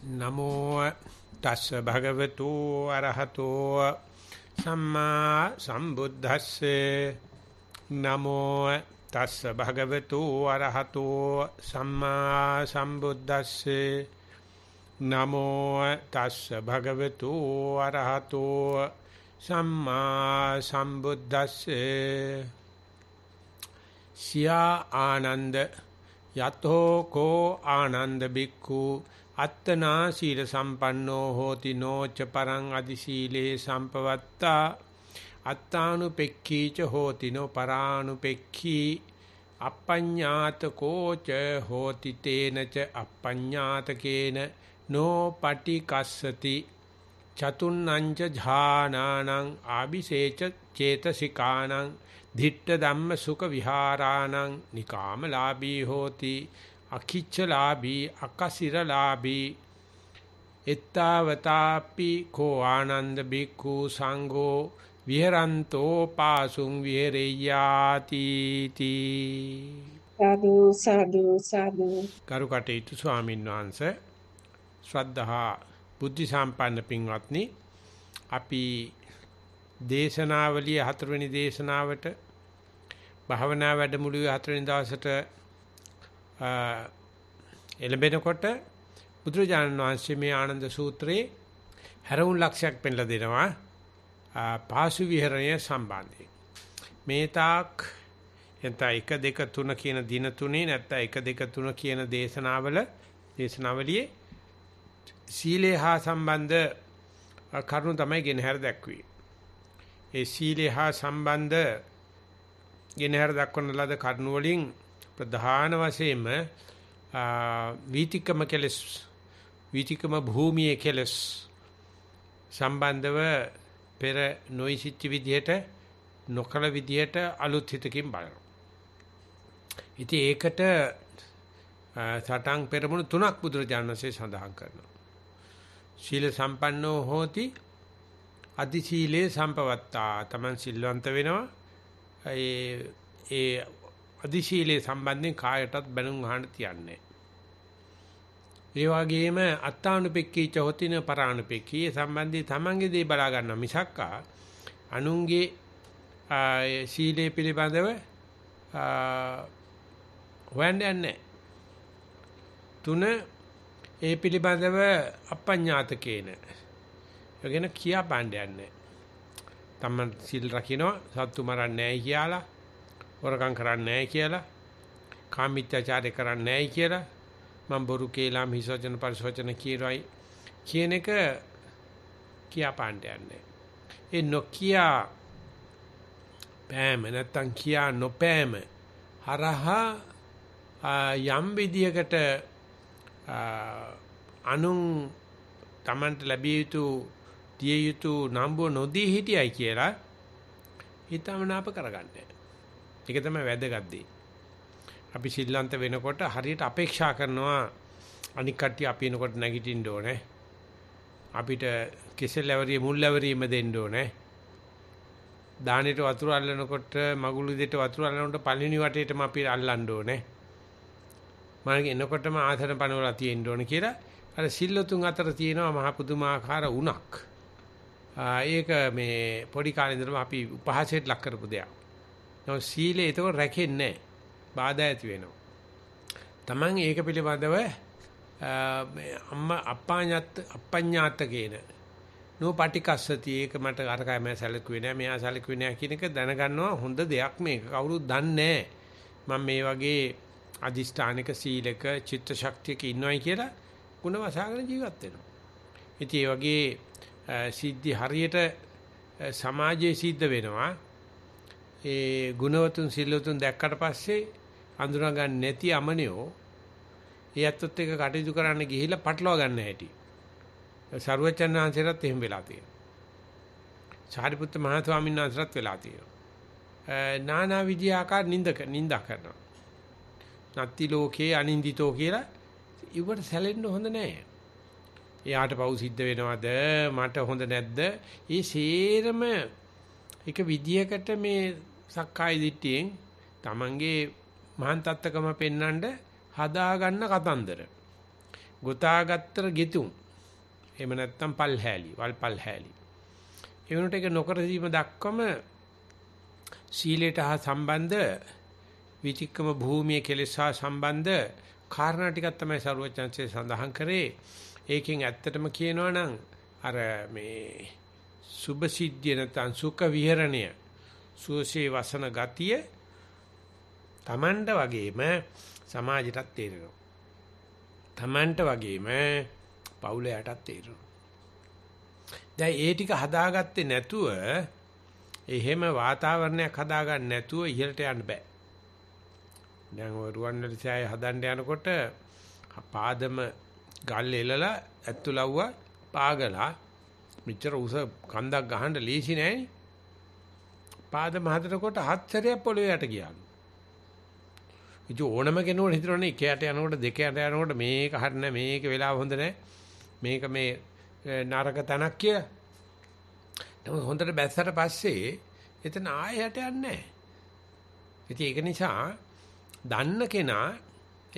නමෝ තස්ස භගවතු අරහතෝ සම්මා සම්බුද්දස්සේ නමෝ තස්ස භගවතු අරහතෝ සම්මා සම්බුද්දස්සේ නමෝ තස්ස භගවතු අරහතෝ සම්මා සම්බුද්දස්සේ සියා ආනන්ද යතෝ කෝ ආනන්ද බික්ඛු අත්තනා සීල සම්පන්නෝ හෝති නොච පරං අදි සීලේ සම්පවත්තා අත්තානුපෙක්ඛීච හෝති නොපරානුපෙක්ඛී අපඤ්ඤාතකෝච හෝති තේනච අපඤ්ඤාතකේන නොපටි කස්සති චතුන්නංච ඥානානං ආபிසේච චේතසිකානං දිට්ඨ ධම්ම සුඛ විහාරාණං නිකාමලාභී හෝති අකිච්චලාභී අකසිරලාභී එත්තාවතාපි කෝ ආනන්ද බික්ඛු සංඝෝ විහෙරන්තෝ පාසුං විහෙරෙය්‍යාති තී සාදු සාදු සාදු කරු කටයුතු ස්වාමීන් වහන්සේ ශ්‍රද්ධහා බුද්ධ සම්පන්න පින්වත්නි අපි දේශනාවලිය හතරවෙනි දේශනාවට භාවනා වැඩමුළුවේ හතරවෙනි දවසට එළඹෙනකොට බුදුරජාණන් වහන්සේ මේ ආනන්ද සූත්‍රයේ හැරවුම් ලක්ෂයක් පෙන්ලා දෙනවා පාසු විහරණය සම්බන්ධයෙන්. මේ තාක් එතන 1 2 3 කියන දින තුනේ නැත්නම් 1 2 3 කියන දේශනාවල දේශනාවලියේ සීලේ හා සම්බන්ධ කරුණු තමයි ගෙනහැර දැක්වේ. ඒ සීලේ හා සම්බන්ධ ගෙනහැර දක්වන ලද කරුණු වලින් ප්‍රධාන වශයෙන්ම වීතිකම කෙලස් වීතිකම භූමියේ කෙලස් සම්බන්ධව පෙර නොයිසිච්ච විදිහට නොකල විදිහට අලුත් හිතකින් බලනවා. ඉතින් ඒකට සටන් පෙරමුණු තුනක් බුදුරජාණන් වහන්සේ සඳහන් කරනවා. ශීල සම්පන්නෝ හෝති අදි ශීලයේ සම්පවත්තා. Taman සිල්වන්ත වෙනවා. ඒ ඒ අධිශීලයේ සම්බන්ධයෙන් කායයටත් බැනුම් අහන්න තියන්නේ. ඒ වගේම අත්තානුපෙක්කීච හොතින පරානුපෙක්කී සම්බන්ධී තමන්ගේ දේ බලා ගන්න මිසක්කා අනුන්ගේ ශීලයේ පිළිබඳව හොයන්නේ නැහැ. තුන ඒ පිළිබඳව අපඤ්ඤාතකේන. යගෙන කියා පාණ්ඩයන්නේ. තමන් සිල් රකින්න සත්තු මරන්නේ නැහැ කියලා හොරකම් කරන්නේ නැහැ කියලා, කාමීත්‍යචාරය කරන්නේ නැහැ කියලා, මම බොරු කේලම් හිසචන පරිසචන කියරයි කියන එක කියාපාන්න යන්නේ. ඒ නොකියා පෑම නැත්තම් කියා නොපෑම හරහා යම් විදියකට අනුන් Tamanට ලැබිය යුතු දිය යුතු නම්බුව නොදී හිටියයි කියලා හිතමනාප කරගන්නේ. ඒක තමයි වැදගත් දේ. අපි සිල්ලන්ත වෙනකොට හරියට අපේක්ෂා කරනවා අනික් කට්ටිය අපි එනකොට නැගිටින්න ඕනේ. අපිට කෙසෙල් ලැබරිය මුල් ලැබරියම දෙන්න ඕනේ. දානෙට වතුර අල්ලනකොට මගුළු දෙට වතුර අල්ලනකොට පළවෙනි වටේටම අපි අල්ලන්න ඕනේ. මම එනකොටම ආසන පනවලා තියෙන්න ඕනේ කියලා අර සිල්ලතුන් අතර තියෙනවා මහ පුදුමාකාර උණක්. ඒක මේ පොඩි කාලේ ඉඳලම අපි උපහාසයට ලක් කරපු දෙයක්. නමුත් සීලය එතකොට රැකෙන්නේ නැහැ. බාධා ඇති වෙනවා. Taman ඒක පිළිබඳව මේ අම්මා අප්පාඤ්ඤත් අප්පඤ්ඤාත කියන නෝපටිකස්සති ඒක මට අරකයි මම සැලකුවේ නෑ මෙයා සැලකුවේ නෑ කියන එක දැනගන්නවා හොඳ දෙයක් මේක. කවුරුත් දන්නේ මම මේ වගේ අදිෂ්ඨානික සීලක චිත්ත ශක්තියක ඉන්නවයි කියලා ಗುಣ වසාගෙන ජීවත් වෙනවා. ඉතින් ඒ වගේ සිද්ධි හරියට සමාජයේ සිද්ධ වෙනවා. ඒ ගුණවතුන් සිල්වතුන් දැක්කට පස්සේ අඳුනා ගන්න නැති අමනියෝ ඒ අත්ත් එක්ක කටයුතු කරන්න ගිහිල්ලා පටලවා ගන්න හැටි. සරුවචන් වහන්සේටත් එහෙම වෙලා තියෙනවා. සාරිපුත්ත මහ ස්වාමීන් වහන්සේටත් වෙලා තියෙනවා. නානා විදි ආකාර නිඳක නිඳා කරනවා. නත්ති ලෝකේ අනින්දිතෝ කියලා ඉවට සැලෙන්න හොඳ නැහැ. එයාට පව් සිද්ධ වෙනවද මට හොඳ නැද්ද? ඒ සේරම එක විදියකට මේ සක්කාය දිට්ඨියෙන් තමන්ගේ මහාන් තත්ත්වකම පෙන්වන්න හදාගන්න කතන්දර. ගොතාගත්තර ගෙතුම්. එහෙම නැත්නම් පල්හැලි, වල් පල්හැලි. එවනට ඒක නොකර දීම දක්වම සීලයට හා සම්බන්ධ විචික්කම භූමිය කෙලෙස හා සම්බන්ධ කාරණා ටිකක් තමයි ਸਰවචන්සේ සඳහන් කරේ. ඒකෙන් ඇත්තටම කියනවා නම් අර මේ සුභ සිද්ධිය නැත්නම් සුඛ විහරණය සුවසේ වසන ගතිය තමන්ට වගේම සමාජයටත් තේරෙනවා. තමන්ට වගේම පවුලයටත් තේරෙනවා. දැන් ඒ ටික හදාගත්තේ නැතුව එහෙම වාතාවරණයක් හදාගන්න නැතුව ඉහළට යන්න බෑ. දැන් ඔය රුවන්වැලිසෑය හදන්න යනකොට පාදම ගල් එලලා ඇත්තු ලව්ව පාගලා මෙච්චර උස කන්දක් ගහන්න ලීසි නෑනේ. පාද මහතට කොට හතරයක් පොළවේ යට ගියාලු. ඉතින් ඕනම කෙනෙකුට හිතනවනේ එක යට යනකොට දෙක යට යනකොට මේක හරින මේක වෙලාව හොඳ නැහැ. මේක මේ නරක තනක් කිය. නමුත් හොඳට බැස්සට පස්සේ එතන ආය යට යන්නේ නැහැ. ඒක නිසා දන්න කෙනා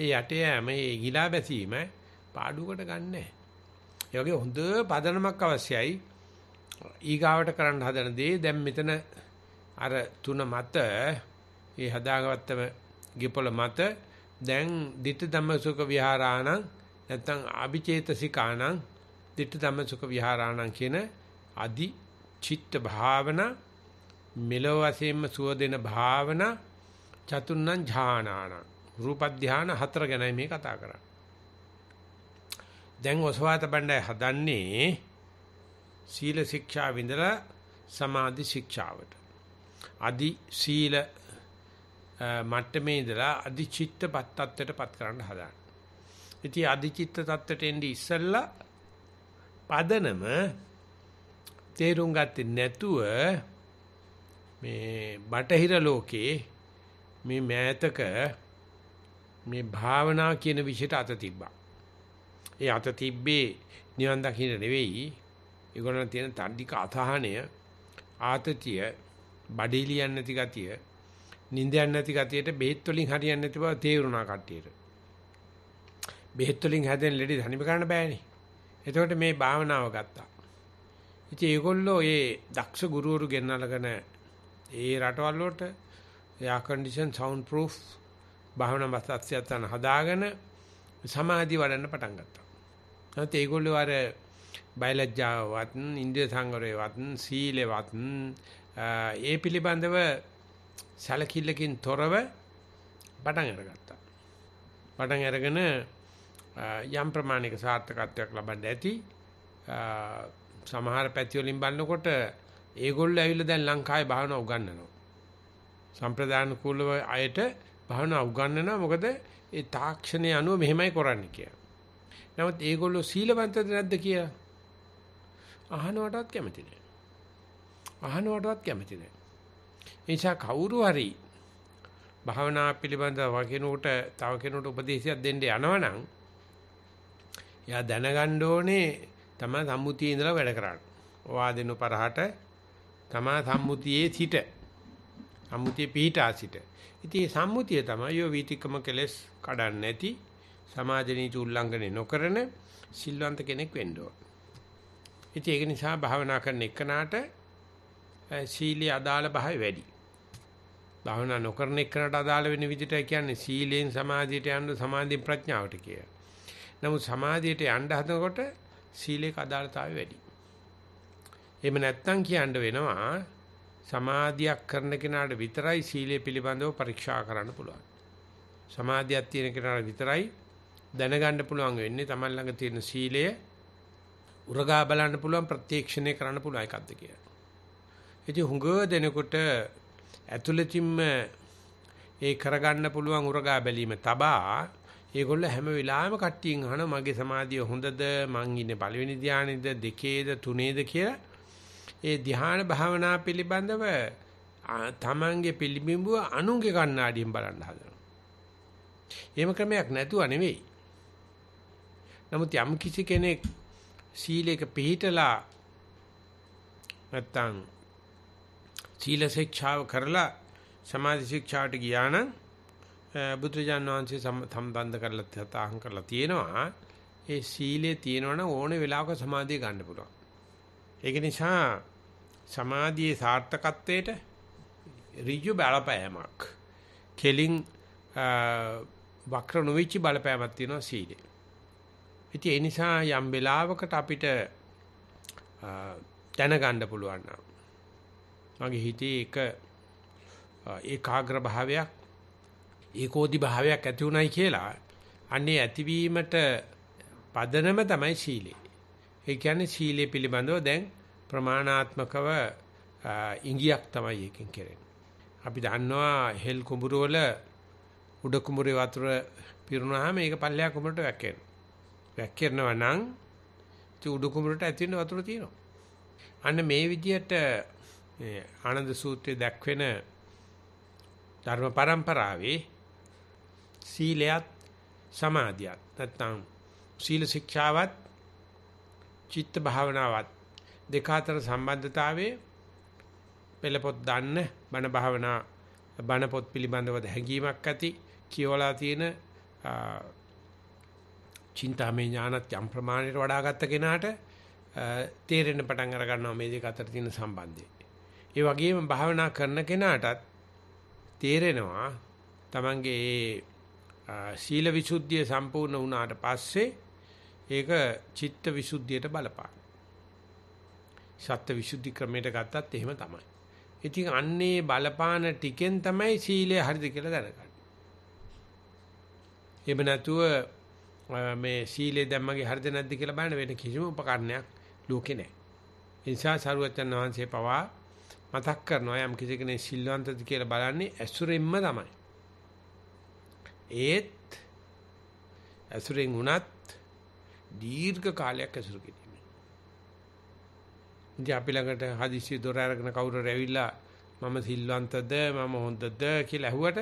ඒ යටේ මේ ගිලා බැසීම පාඩුවකට ගන්න නැහැ. ඒ වගේ හොඳ පදනමක් අවශ්‍යයි. ඊගාවට කරන්න හදන දේ දැන් මෙතන අර තුන මත ඒ හදාගත්තම ගිපොළ මත දැන් ditta dhamma sukha viharaණං නැත්නම් අபிචේතසිකාණං ditta dhamma sukha viharaණං කියන අදි චිත්ත භාවනා මෙලොව වශයෙන්ම සුව දෙන භාවනා චතුන්නං ඥානාණ රූප ධාන හතර ගැනයි මේ කතා කරන්නේ. දැන් ඔසවාත බණ්ඩය හදන්නේ සීල ශික්ෂාව ඉඳලා සමාධි ශික්ෂාවට. අදි සීල මට්ටමේ ඉඳලා අදි චිත්තපත් තත්ත්වයටපත් කරන්න හදාන. ඉතින් අදි චිත්ත තත්ත්වයට එන්නේ ඉස්සෙල්ලා පදනම තේරුම් ගත්තේ නැතුව මේ බටහිර ලෝකේ මේ මෑතක මේ භාවනා කියන විෂයට අත තිබ්බා. ඒ අත තිබ්බේ නිවන් දකින්න නෙවෙයි. ඒගොල්ලන් තියෙන තණ්ඩික අතහණය ආතතිය බඩේ ලියන්නේ නැති ගතිය, නිින්දයන් නැති ගතියට බෙහෙත් වලින් හරියන්නේ නැති බව තේරුණා කට්ටියට. බෙහෙත් වලින් හැදෙන ලෙඩේ තනිම කරන්න බෑනේ. එතකොට මේ භාවනාව ගත්තා. ඉතින් ඒගොල්ලෝ ඒ දක්ෂ ගුරුවරු ගෙන්නලාගෙන ඒ රටවල් වලට එයා කන්ඩිෂන් සවුන්ඩ් ප්‍රූෆ් භාවනා මතත්‍යයන් හදාගෙන සමාධි වඩන්න පටන් ගත්තා. නැත්නම් ඒගොල්ලෝ අර බයලජ්ජාවත්, ඉන්ද්‍රිය සංවරයවත්, සීලෙවත්, ඒ පිළිබඳව සැලකිල්ලකින් තොරව පටන් අරගත්තා. පටන් අරගෙන යම් ප්‍රමාණික සාර්ථකත්වයක් ලබන්න ඇති. සමහර පැති වලින් බලනකොට ඒගොල්ලෝ ඇවිල්ලා දැන් ලංකාවේ භාවනා උගන්වනවා. සම්ප්‍රදාන කුලව අයට භාවනා උගන්වනවා. මොකද ඒ තාක්ෂණය අනුව මෙහෙමයි කරන්නේ කියලා. නමුත් ඒගොල්ලෝ සීලවන්තද නැද්ද කියලා අහනවටත් කැමති නෑ. අහනවටවත් කැමති නැහැ. ඒ නිසා කවුරු හරි භාවනා පිළිබඳව කෙනෙකුට තව කෙනෙකුට උපදේශයක් දෙන්න යනවනම් එයා දැනගන්න ඕනේ තමයි සම්මුතියේ ඉඳලා වැඩ කරන්නේ. වාදෙනු පරහට තමයි සම්මුතියේ සිට සම්මුතියේ පිහිටා සිට. ඉතින් සම්මුතිය තමයි යෝ වීතිකම කෙලස් කඩන්නේ නැති සමාජ නීති උල්ලංඝනය නොකරන සිල්වන්ත කෙනෙක් වෙන්න ඕන. ඉතින් ඒක නිසා භාවනා කරන එකනට සීලයේ අදාළ භාවය වැඩි. භාවනා නොකරන එක්කනට අදාළ වෙන විදිහට කියන්නේ සීලෙන් සමාධියට යන්න සමාධියෙන් ප්‍රඥාවට කිය. නමුත් සමාධියට යන්න හදනකොට සීලේක අදාළතාවය වැඩි. එහෙම නැත්තම් කියන්න වෙනවා සමාධියක් කරන කෙනාට විතරයි සීලය පිළිබඳව පරීක්ෂා කරන්න පුළුවන්. සමාධියක් තියෙන කෙනාට විතරයි දැනගන්න පුළුවන් වෙන්නේ Taman ළඟ තියෙන සීලය උරගා බලන්න පුළුවන් ප්‍රත්‍යක්ෂණය කරන්න පුළුවන් එකක්ද කියලා. ඉතින් හුඟ දෙනකොට ඇතුළතින්ම ඒ කරගන්න පුළුවන් උරගා බැලීම තබා ඒගොල්ල හැම වෙලාවෙම කට්ටියන් අහන මගේ සමාධිය හොඳද මං ඉන්නේ පළවෙනි ධානයේද දෙකේද තුනේද කියලා ඒ ධ්‍යාන භාවනා පිළිබඳව තමන්ගේ පිළිබිඹුව අනුන්ගේ කණ්ණාඩියෙන් බලන්න හදනවා. එහෙම ක්‍රමයක් නැතුව නෙවෙයි. නමුත් යම් කිසි කෙනෙක් සීලයක පිළිතලා නැත්තම් සීල ශික්ෂාව කරලා සමාධි ශික්ෂාවට ගියා නම් බුදුරජාණන් වහන්සේ සම්බන්ධ කරලා තහං කරලා තියෙනවා ඒ සීලේ තියෙනවනම් ඕන වෙලාවක සමාධිය ගන්න පුළුවන්. ඒක නිසා සමාධියේ සාර්ථකත්වයට ඍජු බලපෑමක් කෙලින් වක්‍ර නොවිච්ච බලපෑමක් තියෙනවා සීලේ. ඉතින් ඒ නිසා යම් වෙලාවකට අපිට දැනගන්න පුළුවන් නම් මගේ හිතේ එක ඒකාග්‍ර භාවයක් ඒකෝදි භාවයක් ඇති උනායි කියලා අන්නේ ඇතිවීමට පදනම තමයි සීලය. ඒ කියන්නේ සීලය පිළිබඳව දැන් ප්‍රමාණාත්මකව ඉංගියක් තමයි එකකින් කරන්නේ. අපි දන්නවා හෙල් කුඹුර වල උඩ කුඹුරේ වතුර පිරුණාම ඒක පල්ලෙහා කුඹුරට වැක්කෙනවා. වැක්කෙනවා නම් උඩු කුඹුරට ඇතුළේ වතුර තියෙනවා. අන්න මේ විදිහට මේ ආනන්ද සූත්‍රයේ දැක්වෙන ධර්ම પરම්පරාවේ සීලයත් සමාධියත් නැත්නම් සීල ශික්ෂාවත් චිත්ත භාවනාවත් දෙක අතර සම්බන්ධතාවයේ පෙළපොත් දන්න බණ භාවනා බණ පොත් පිළිබඳව හැඟීමක් ඇති කියවලා තියෙන චින්තාමය ඥානත් යම් ප්‍රමාණයට වඩා ගත්ත කෙනාට තේරෙන පටන් අර ගන්නවා මේ දෙක අතර තියෙන සම්බන්ධය. ඒ වගේම භාවනා කරන කෙනාටත් තේරෙනවා Tamange සීල විසුද්ධිය සම්පූර්ණ වුණාට පස්සේ ඒක චිත්ත විසුද්ධියට බලපාන. සත්ත්ව විසුද්ධි ක්‍රමයට ගත්තත් එහෙම තමයි. ඉතින් අන්නේ බලපාන ටිකෙන් තමයි සීලය හරිද කියලා දැනගන්නේ. එහෙම නැතුව මේ සීලේ දැම්මගේ හරිද නැද්ද කියලා බලන්න වෙන කිසිම උපකරණයක් ලෝකේ නැහැ. ඒ නිසා සරුවචන් වහන්සේ පවා මතක් කරනවා යම් කිසි කෙනෙක් සිල්වන්තද කියලා බලන්නේ ඇසුරෙන්ම තමයි. ඒත් ඇසුරෙන් වුණත් දීර්ඝ කාලයක් ඇසුර කිරීම. ඉතින් අපි ළඟට හදිසි දොර අරගෙන කවුරු රැවිලා මම සිල්වන්තද මම හොඳද කියලා ඇහුවට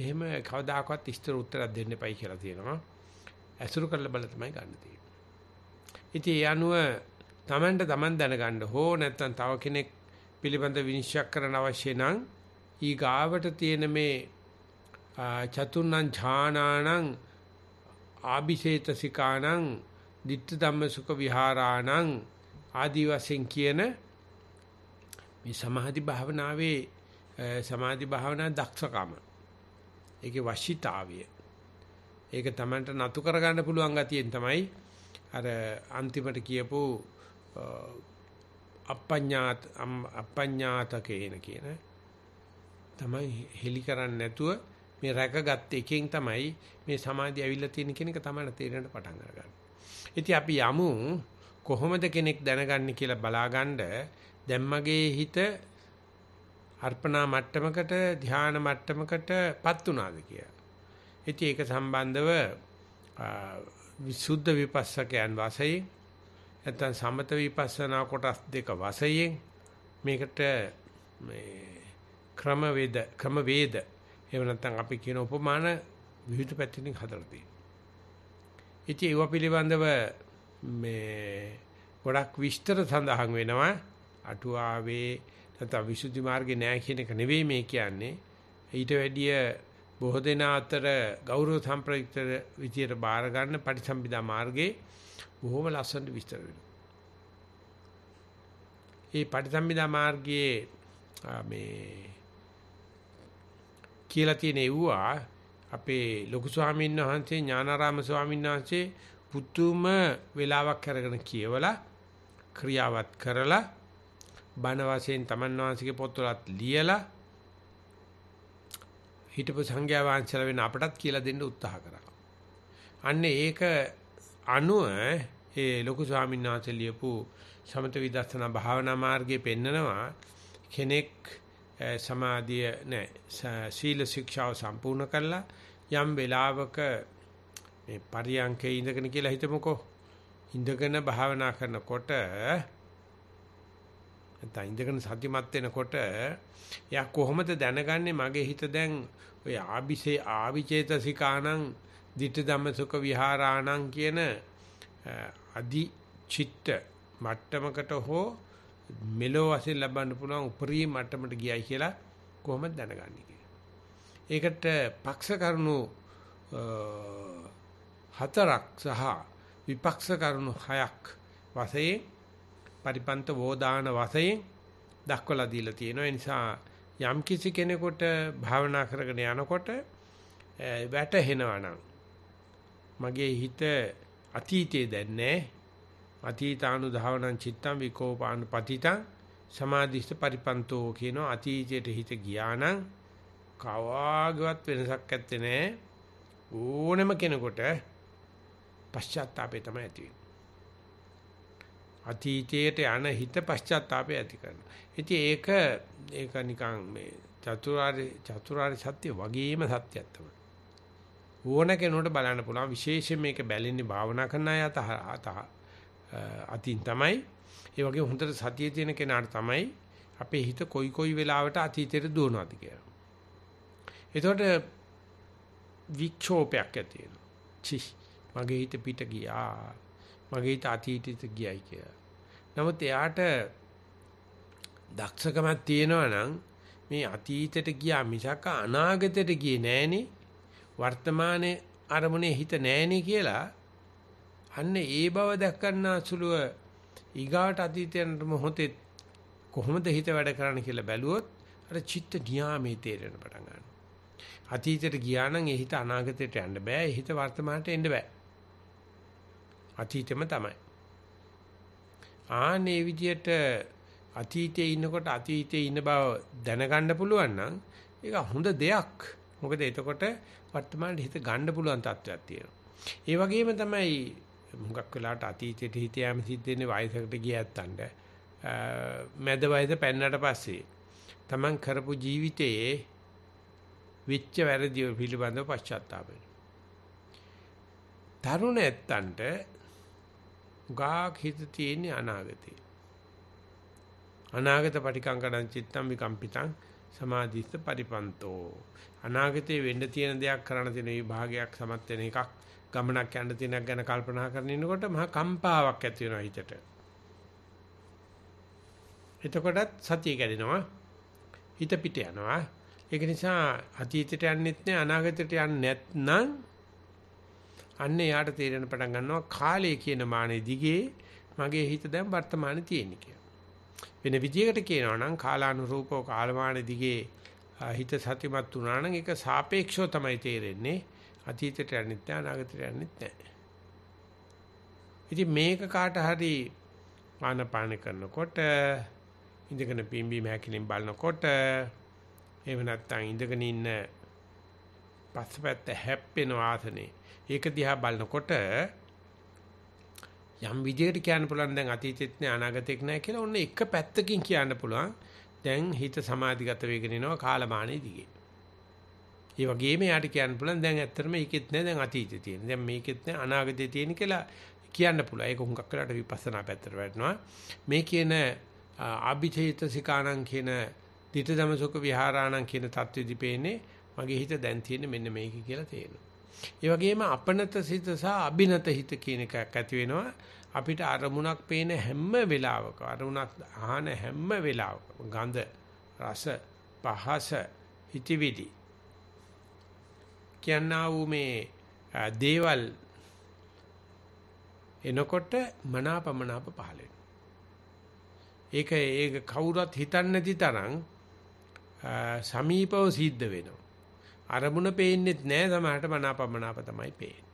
එහෙම කවදාකවත් ඉස්තර උත්තරයක් දෙන්න එපයි කියලා තියෙනවා. ඇසුරු කරලා බල තමයි ගන්න තියෙන්නේ. ඉතින් ඒ අනුව Tamanට Taman දැනගන්න හෝ නැත්නම් තව කෙනෙක් පිළිබඳ විනිශ්චය කරන්න අවශ්‍ය නම් ඊගාවට තියෙන මේ චතුර්ණං ඥානානං ආභිසේතසිකානං ditta ධම්ම සුඛ විහාරාණං ආදි වශයෙන් කියන මේ සමාධි භාවනාවේ සමාධි භාවනා දක්ෂකම ඒකේ වශිතාවය ඒක Tamanට නතු කරගන්න පුළුවන් ගතියෙන් තමයි අර අන්තිමට කියපු අපඤ්ඤාත අපඤ්ඤාතකේන කියන තමයි හෙලි කරන්නේ නැතුව මේ රැකගත් එකෙන් තමයි මේ සමාධිය ඇවිල්ලා තියෙන කියන එක තමයි තේරෙන්න පටන් අරගන්නේ. ඉතින් අපි යමු කොහොමද කෙනෙක් දැනගන්නේ කියලා බලාගන්න දැන් මගේ හිත අර්පණා මට්ටමකට ධානා මට්ටමකටපත් උනාද කියලා. ඉතින් ඒක සම්බන්ධව විසුද්ධ විපස්සකයන් වාසයේ නැත්නම් සමත විපස්සනා කොටස් දෙක වශයෙන් මේකට මේ ක්‍රම වේද ක්‍රම වේද එහෙම නැත්නම් අපි කියන උපමාන විවිධ පැතිලින් හදලා තියෙනවා. ඉතින් ඒව පිළිබඳව මේ ගොඩක් විස්තර සඳහන් වෙනවා අටුවාවේ නැත්නම් විසුද්ධි මාර්ගේ නෑ කියන එක නෙවෙයි මේ කියන්නේ. ඊට වැඩිය බොහෝ දෙනා අතර ගෞරව සම්ප්‍රයුක්ත විදියට බාර ගන්න පටිසම්භිදා මාර්ගේ බොහොම ලස්සනට විස්තර වෙනවා. මේ පටිසම්භිදා මාර්ගයේ මේ කියලා තියෙන එව්වා අපේ ලොකු ස්වාමීන් වහන්සේ ඥානාරාම ස්වාමීන් වහන්සේ පුතුම වෙලාවක් අරගෙන කියවලා ක්‍රියාවත් කරලා බණ වශයෙන් තමන් වහන්සේගේ පොත්වලත් ලියලා හිටපු සංඝයා වහන්සේලා වෙන අපටත් කියලා දෙන්න උත්සාහ කරා. අන්න ඒක අනුව ඒ ලොකු ස්වාමීන් වහන්සේ ලියපු සමත විදර්ශනා භාවනා මාර්ගයේ පෙන්නනවා කෙනෙක් සමාධිය නැහැ සීල ශික්ෂාව සම්පූර්ණ කරලා යම් වෙලාවක මේ පරියංකේ ඉඳගෙන කියලා හිතමුකෝ ඉඳගෙන භාවනා කරනකොට නැත්නම් ඉඳගෙන සතිමත් වෙනකොට එයා කොහොමද දැනගන්නේ මගේ හිත දැන් ඔය ආபிසේ ආවිචේතසිකානම් ditta dhamma sukha viharaණං කියන අදි චිත්ත මට්ටමකට හෝ මෙලෝ වශයෙන් ලබන්න පුළුවන් උපරිම මට්ටමට ගියයි කියලා කොහොමද දැනගන්නේ කියලා. ඒකට පක්ෂ කරුණු හතරක් සහ විපක්ෂ කරුණු හයක් වශයෙන් පරිපන්ත වෝදාන වශයෙන් දක්වලා දීලා තියෙනවා. ඒ නිසා යම් කිසි කෙනෙකුට භාවනා කරගෙන යනකොට වැටහෙනවා නම් මගේ හිත අතීතයේ දැන්නේ අතීතානු ධාවනං චිත්තං විකෝපාන පතිතං සමාධිස්ත පරිපන්තෝ කියන අතීතයට හිත ගියා නම් කවාගවත් වෙනසක් ඇත්තේ නැහැ ඕනෙම කෙනෙකුට පශ්චාත්තාපේ තමයි ඇති අතීතයට යන හිත පශ්චාත්තාපේ ඇති කරනවා. ඉතින් ඒක ඒක නිකන් මේ චතුරාර්ය චතුරාර්ය සත්‍ය වගේම සත්‍යයක් තමයි. ඕන කෙනෙකුට බලන්න පුළුවන් විශේෂයෙන් මේක බැලෙන්නේ භාවනා කරන අය අත අතින් තමයි ඒ වගේ හොඳට සතියේ තියෙන කෙනාට තමයි අපේ හිත කොයි කොයි වෙලාවට අතීතයට දුවනවාද කියලා. එතකොට වික්ෂෝපයක් ඇති වෙනවා. චි මගේ හිත පිට ගියා. මගේ හිත අතීතයට ගියයි කියලා. නමුත් එයාට දක්ෂකමක් තියෙනවා නම් මේ අතීතයට ගියා මිසක් අනාගතයට ගියේ නෑනේ. වර්තමානයේ අරමුණේ හිත නැහෙනේ කියලා අන්න ඒ බව දැක්කන්නා සුළුව ඊගාට අතීතයන්ට මොහොතේ කොහොමද හිත වැඩ කරන්න කියලා බැලුවොත් අර චිත්ත ධ්‍යාමයේ තේරෙන පටන් ගන්නවා. අතීතයට ගියා නම් ඒ හිත අනාගතයට යන්න බෑ. ඒ හිත වර්තමානට එන්න බෑ. අතීතෙම තමයි. ආනේ විදියට අතීතයේ ඉන්නකොට අතීතයේ ඉන්න බව දැනගන්න පුළුවන් නම් ඒක හොඳ දෙයක්. මොකද එතකොට වර්තමානයේ හිත ගන්න පුළුවන් තත්ත්වයක් තියෙනවා. ඒ වගේම තමයි මුගක් වෙලාට අතීතයට හිත යාම සිද්ධ වෙන්නේ වයසකට ගියත්තන්ට මැද වයස පැන්නට පස්සේ තමන් කරපු ජීවිතයේ විච්ච වැරදි පිළිබඳව පශ්චාත්තාප වෙනවා. තරුණ ඇත්තන්ට ගාක් හිත තියෙන්නේ අනාගතේ. අනාගත පටිකංකඩං චිත්තම් විකම්පිතං සමාධිස්ත පරිපන්තෝ අනාගතේ වෙන්න තියෙන දෙයක් කරන්න තියෙන විභාගයක් සමත් වෙන එකක් ගමනක් යන්න තියෙනක් ගැන කල්පනා කරන ඉන්නකොට මහා කම්පාවක් ඇති වෙනවා හිතට එතකොටත් සතිය කැඩෙනවා හිත පිට යනවා ඒක නිසා අතීතයට යන්නෙත් නෑ අනාගතයට යන්නේ නැත්නම් අන්න එයාට තේරෙන පටන් ගන්නවා කාලය කියන මානෙ දිගේ මගේ හිත දැන් වර්තමානයේ තියෙන කියලා වෙන විදියකට කියනවා නම් කාලානුරූපව කාලමාන දිගේ හිත සතිමත් වුණා නම් ඒක සාපේක්ෂව තමයි තේරෙන්නේ. අතීතයට යන්නෙත් නැහැ අනාගතයට යන්නෙත් නැහැ. ඉතින් මේක කාට හරි ආනපාන කරනකොට ඉඳගෙන පිම්බීම හැකිලින් බලනකොට එහෙම නැත්නම් ඉඳගෙන ඉන්න පස්සපැත්ත හැප්පෙන ආසනේ ඒක දිහා බලනකොට යම් විදියකට කියන්න පුළුවන් දැන් අතීතෙත් නෑ අනාගතෙත් නෑ කියලා ඔන්න එක පැත්තකින් කියන්න පුළුවන්. දැන් හිත සමාධිගත වෙගෙන යනවා කාලමානයේ දිගේ. ඒ වගේම යාට කියන්න පුළුවන් දැන් ඇත්තටම ඒකෙත් නෑ දැන් අතීතේ තියෙන. දැන් මේකෙත් නෑ අනාගතේ තියෙන කියලා කියන්න පුළුවන්. ඒක හුඟක් වෙලාට විපස්සනා පැත්තට වැටෙනවා. මේ කියන ආභිචේතසිකාණං කියන ditta dhamasuka viharaණං කියන தත්ත්වෙදි පේන්නේ මගේ හිත දැන් තියෙන්නේ මෙන්න මේක කියලා තේරෙනවා. ඒ වගේම අපනත සිත සහ අබිනත හිත කියන එකක් ඇති වෙනවා. අපිට අරමුණක් පේන හැම වෙලාවක අරමුණක් අහන හැම වෙලාවක ගඳ රස පහස හිතවිලි කියනා වූ මේ දේවල් එනකොට මනාපමනාප පහළ ඒක ඒක කවුරුත් හිතන්නේ නැති තරම් සමීපව සිද්ධ වෙනවා. අරමුණ පේන්නේත් නැහැ සමහරට මනාපමනාප තමයි පේන්නේ.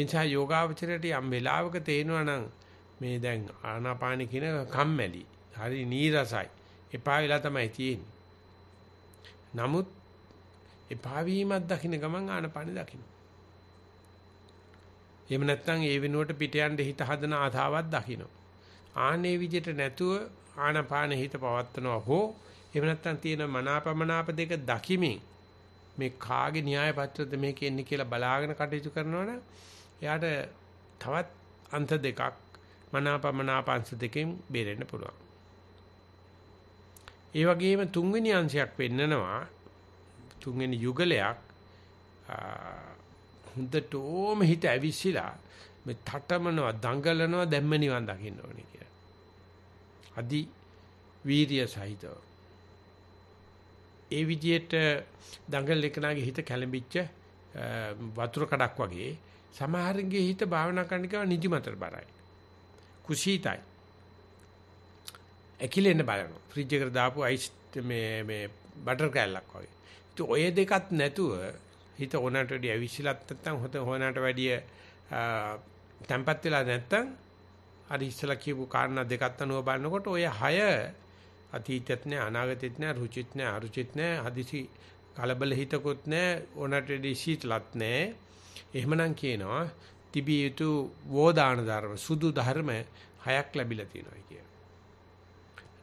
එනිසා යෝගාවචරයට යම් වෙලාවක තේනවා නම් මේ දැන් ආනාපාන කියන කම්මැලි, හරි නීරසයි. එපා වෙලා තමයි තියෙන්නේ. නමුත් එපා වීමක් දකින්න ගමන් ආනාපාන දකින්න. එහෙම නැත්නම් ඒ වෙනුවට පිට යන්න හිත හදන ආතාවක් දකින්න. ආනේ විදිහට නැතුව ආනාපාන හිත පවත්නවා හෝ එහෙම නැත්නම් තියෙන මනාපමනාප දෙක දකිමින් මේ කාගේ න්‍යාය පත්‍රද මේක එන්නේ කියලා බලාගෙන කටයුතු කරනවනම් එයාට තවත් අන්ත දෙකක් මනාපමනාප අංශ දෙකෙන් බේරෙන්න පුළුවන්. ඒ වගේම තුන්වෙනි අංශයක් වෙන්නනවා තුන්වෙනි යුගලයක් හොඳටම හිත ඇවිස්සලා මේ තටමනවා දඟලනවා දැම්ම නිවන් දකින්න ඕනේ කියලා. අදි වීරිය සහිතව ඒ විදිහට දඟල් එකනාගේ හිත කැළඹිච්ච වතුර කඩක් වගේ සමහරගේ හිත භාවනා කරන්න කියව නිදිමතට බරයි. කුසීතයි. ඇකිලෙන්න බලනවා. ෆ්‍රිජ් එකට දාපු අයිස් මේ මේ බටර් කෑල්ලක් වගේ. ඉතින් ඔය දෙකත් නැතුව හිත ඕනට වැඩි ඇවිස්සලත් නැත්තම් හොත හොනට වැඩිය තැම්පත් වෙලා නැත්තම් අර ඉස්සලා කියපු කාරණා දෙකත් අනුව බලනකොට ඔය 6 අතීතෙත් නෑ අනාගතෙත් නෑ රුචිත් නෑ අරුචිත් නෑ හදිසි කලබල හිතකුත් නෑ ඕනට දිශීතලත් නෑ එහෙමනම් කියනවා තිබිය යුතු වෝදාන ධර්ම සුදු ධර්ම හයක් ලැබිලා තියෙනවා කිය.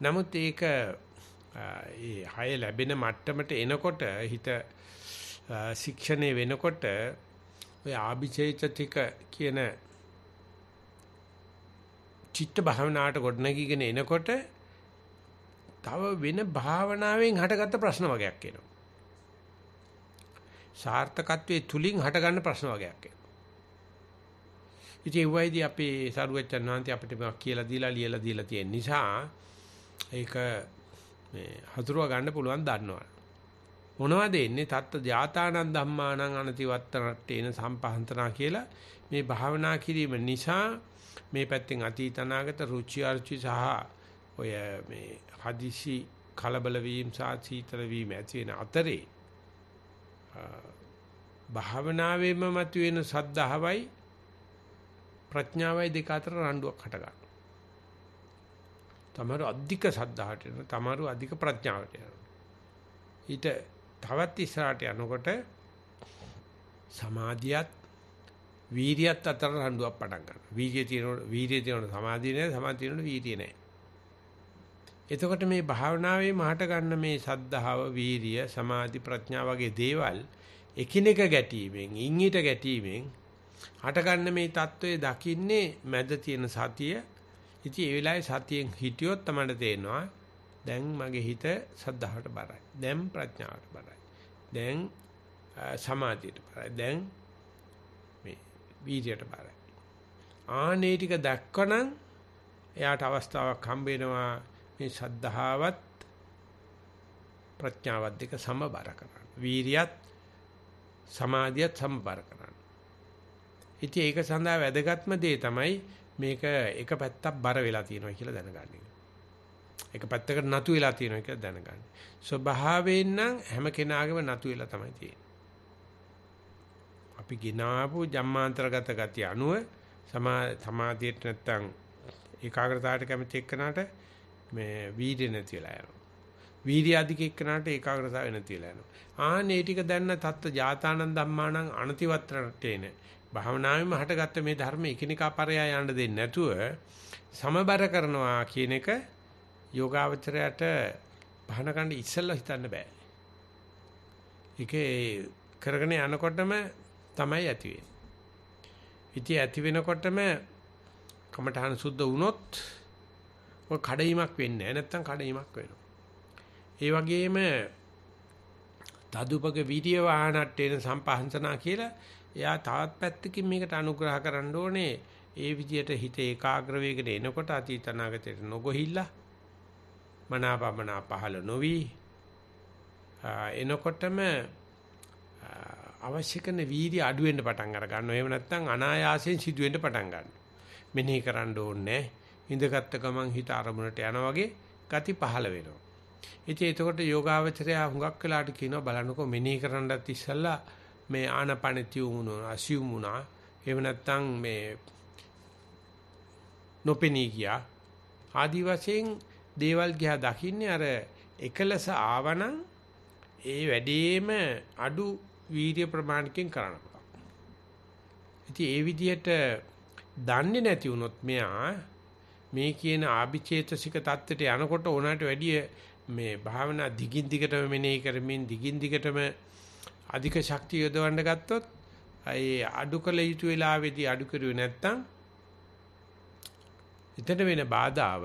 නමුත් ඒක ඒ හය ලැබෙන මට්ටමට එනකොට හිත ශික්ෂණය වෙනකොට ඔය ආභිචේතතික කියන චිත්ත භාවනාවට ගොඩනැගීගෙන එනකොට තව වෙන භාවනාවෙන් හටගත්ත ප්‍රශ්න වගේක් එනවා. සාර්ථකත්වයේ තුලින් හටගන්න ප්‍රශ්න වගේක් එනවා. ඉතින් වයිදී අපේ සරුවචන් වහන්සේ අපිට මේවා කියලා දීලා ලියලා දීලා තියෙන නිසා ඒක මේ හඳුරව ගන්න පුළුවන් දන්නවා. මොනවද එන්නේ තත්ත ජාතානන් ධම්මානං අනතිවත්තරට්ටේන සම්පහන්තනා කියලා මේ භාවනා කිරීම නිසා මේ පැත්තෙන් අතීත අනාගත රුචි අරුචි සහ ඔය මේ හදිසි කලබල වීම සහ සීතල වීම ඇති වෙන අතරේ භාවනාවේම මතුවෙන සද්ධාවයි ප්‍රඥාවයි දෙක අතර රණ්ඩුවක් හට ගන්නවා. තමාරු අධික සද්ධාහට යනවා. තමාරු අධික ප්‍රඥාවට යනවා. ඊට තවත් ඉස්සරහට යනකොට සමාධියත් වීරියත් අතර රණ්ඩුවක් පටන් ගන්නවා. වීර්යය තියෙනකොට වීරිය තියෙනකොට සමාධිය නැහැ. සමාධිය තියෙනකොට වීරිය නැහැ. එතකොට මේ භාවනාවේ මහට ගන්න මේ සද්ධාව, වීරිය, සමාධි, ප්‍රඥා වගේ දේවල් එකිනෙක ගැටීමෙන්, ඉන්හිට ගැටීමෙන් හට ගන්න මේ தત્ත්වය දකින්නේ මැද තියෙන සතිය. ඉතින් ඒ වෙලාවේ සතියෙන් හිටියොත් තමයි තේරෙනවා දැන් මගේ හිත සද්ධාවට බරයි. දැන් ප්‍රඥාවට බරයි. දැන් සමාධියට බරයි. දැන් මේ වීර්යයට බරයි. ආනේ ටික දැක්කනම් එයාට අවස්ථාවක් හම්බ වෙනවා මේ ශද්ධාවත් ප්‍රඥාවත් දෙක සමබර කරන්න. වීරියත් සමාධියත් සමබර කරන්න. ඉතින් ඒක සඳහා වැදගත්ම දේ තමයි මේක එක පැත්තක් බර වෙලා තියෙනවා කියලා දැනගන්න එක. එක පැත්තකට නතු වෙලා තියෙනවා කියලා දැනගන්න. ස්වභාවයෙන් නම් හැම කෙනාගේම නතු වෙලා තමයි තියෙන්නේ. අපි ගినాපු ජම්මාන්තරගත ගතිය අනුව සමා සමාධියට නැත්තම් ඒකාග්‍රතාවයට කැමති එක්කනට මේ වීර්ය නැතිලා යනවා. වීර්ය අධික එක්කනට ඒකාග්‍රතාවය නැතිලා යනවා. ආන් මේ ටික දැන්න තත්ත ජාතානන් ධම්මාණං අනතිවත්තරටේන. භාවනාවෙම හටගත්ත මේ ධර්ම එකිනෙකා පරයා යන්න දෙන්නේ නැතුව සමබර කරනවා කියන එක යෝගාවචරයට භානකණ්ඩ ඉස්සෙල්ලා හිතන්න බෑ. ඒකේ කරගෙන යනකොටම තමයි ඇති වෙන්නේ. ඉතින් ඇති වෙනකොටම කමඨහන සුද්ධ වුණොත් මොකද කඩයිමක් වෙන්නේ නැහැ නැත්තම් කඩයිමක් වෙනවා ඒ වගේම තදුපක විරිය වාහනට්ටේන සම්පහන්සනා කියලා එයා තවත් පැත්තකින් මේකට අනුග්‍රහ කරන්න ඕනේ ඒ විදියට හිත ඒකාග්‍ර වේගට එනකොට අතීත අනාගතයට නොගොහිලා මනාපමන පහළ නොවි එනකොටම අවශ්‍ය කරන වීර්ය අඩු වෙන්න පටන් අර ගන්නවා. එහෙම නැත්නම් අනායාසයෙන් සිදු වෙන්න පටන් ගන්නවා. මෙනෙහි කරන්න ඕනේ නැහැ. ඉඳගත් ගමන් හිත අරමුණට යනා වගේ ගති පහළ වෙනවා. ඉතින් එතකොට යෝගාවචරයා හුඟක් වෙලාට කියනවා බලන්නකෝ මෙනෙහි කරන්නත් ඉස්සලා මේ ආනපනති වුණා, අසියුම් වුණා. එහෙම නැත්නම් මේ නොපෙනී ගියා. ආදි වශයෙන් දේවල් ගියා දකින්නේ අර එකලස ආවනම් ඒ වැඩේම අඩු වීර්ය ප්‍රමාණකින් කරන්න පුළුවන්. ඉතින් ඒ විදිහට දන්නේ නැති වුණොත් මෙයා මේ කියන ආභිචේතසික தත්ත්වයට යනකොට ඕනට වැඩිය මේ භාවනා දිගින් දිගටම මෙනෙහි කරමින් දිගින් දිගටම අධික ශක්තිය යොදවන්න ගත්තොත් ඒ අඩු කළ යුතු වෙලාවේදී අඩු කරුවේ නැත්තම් එතන වෙන බාධාව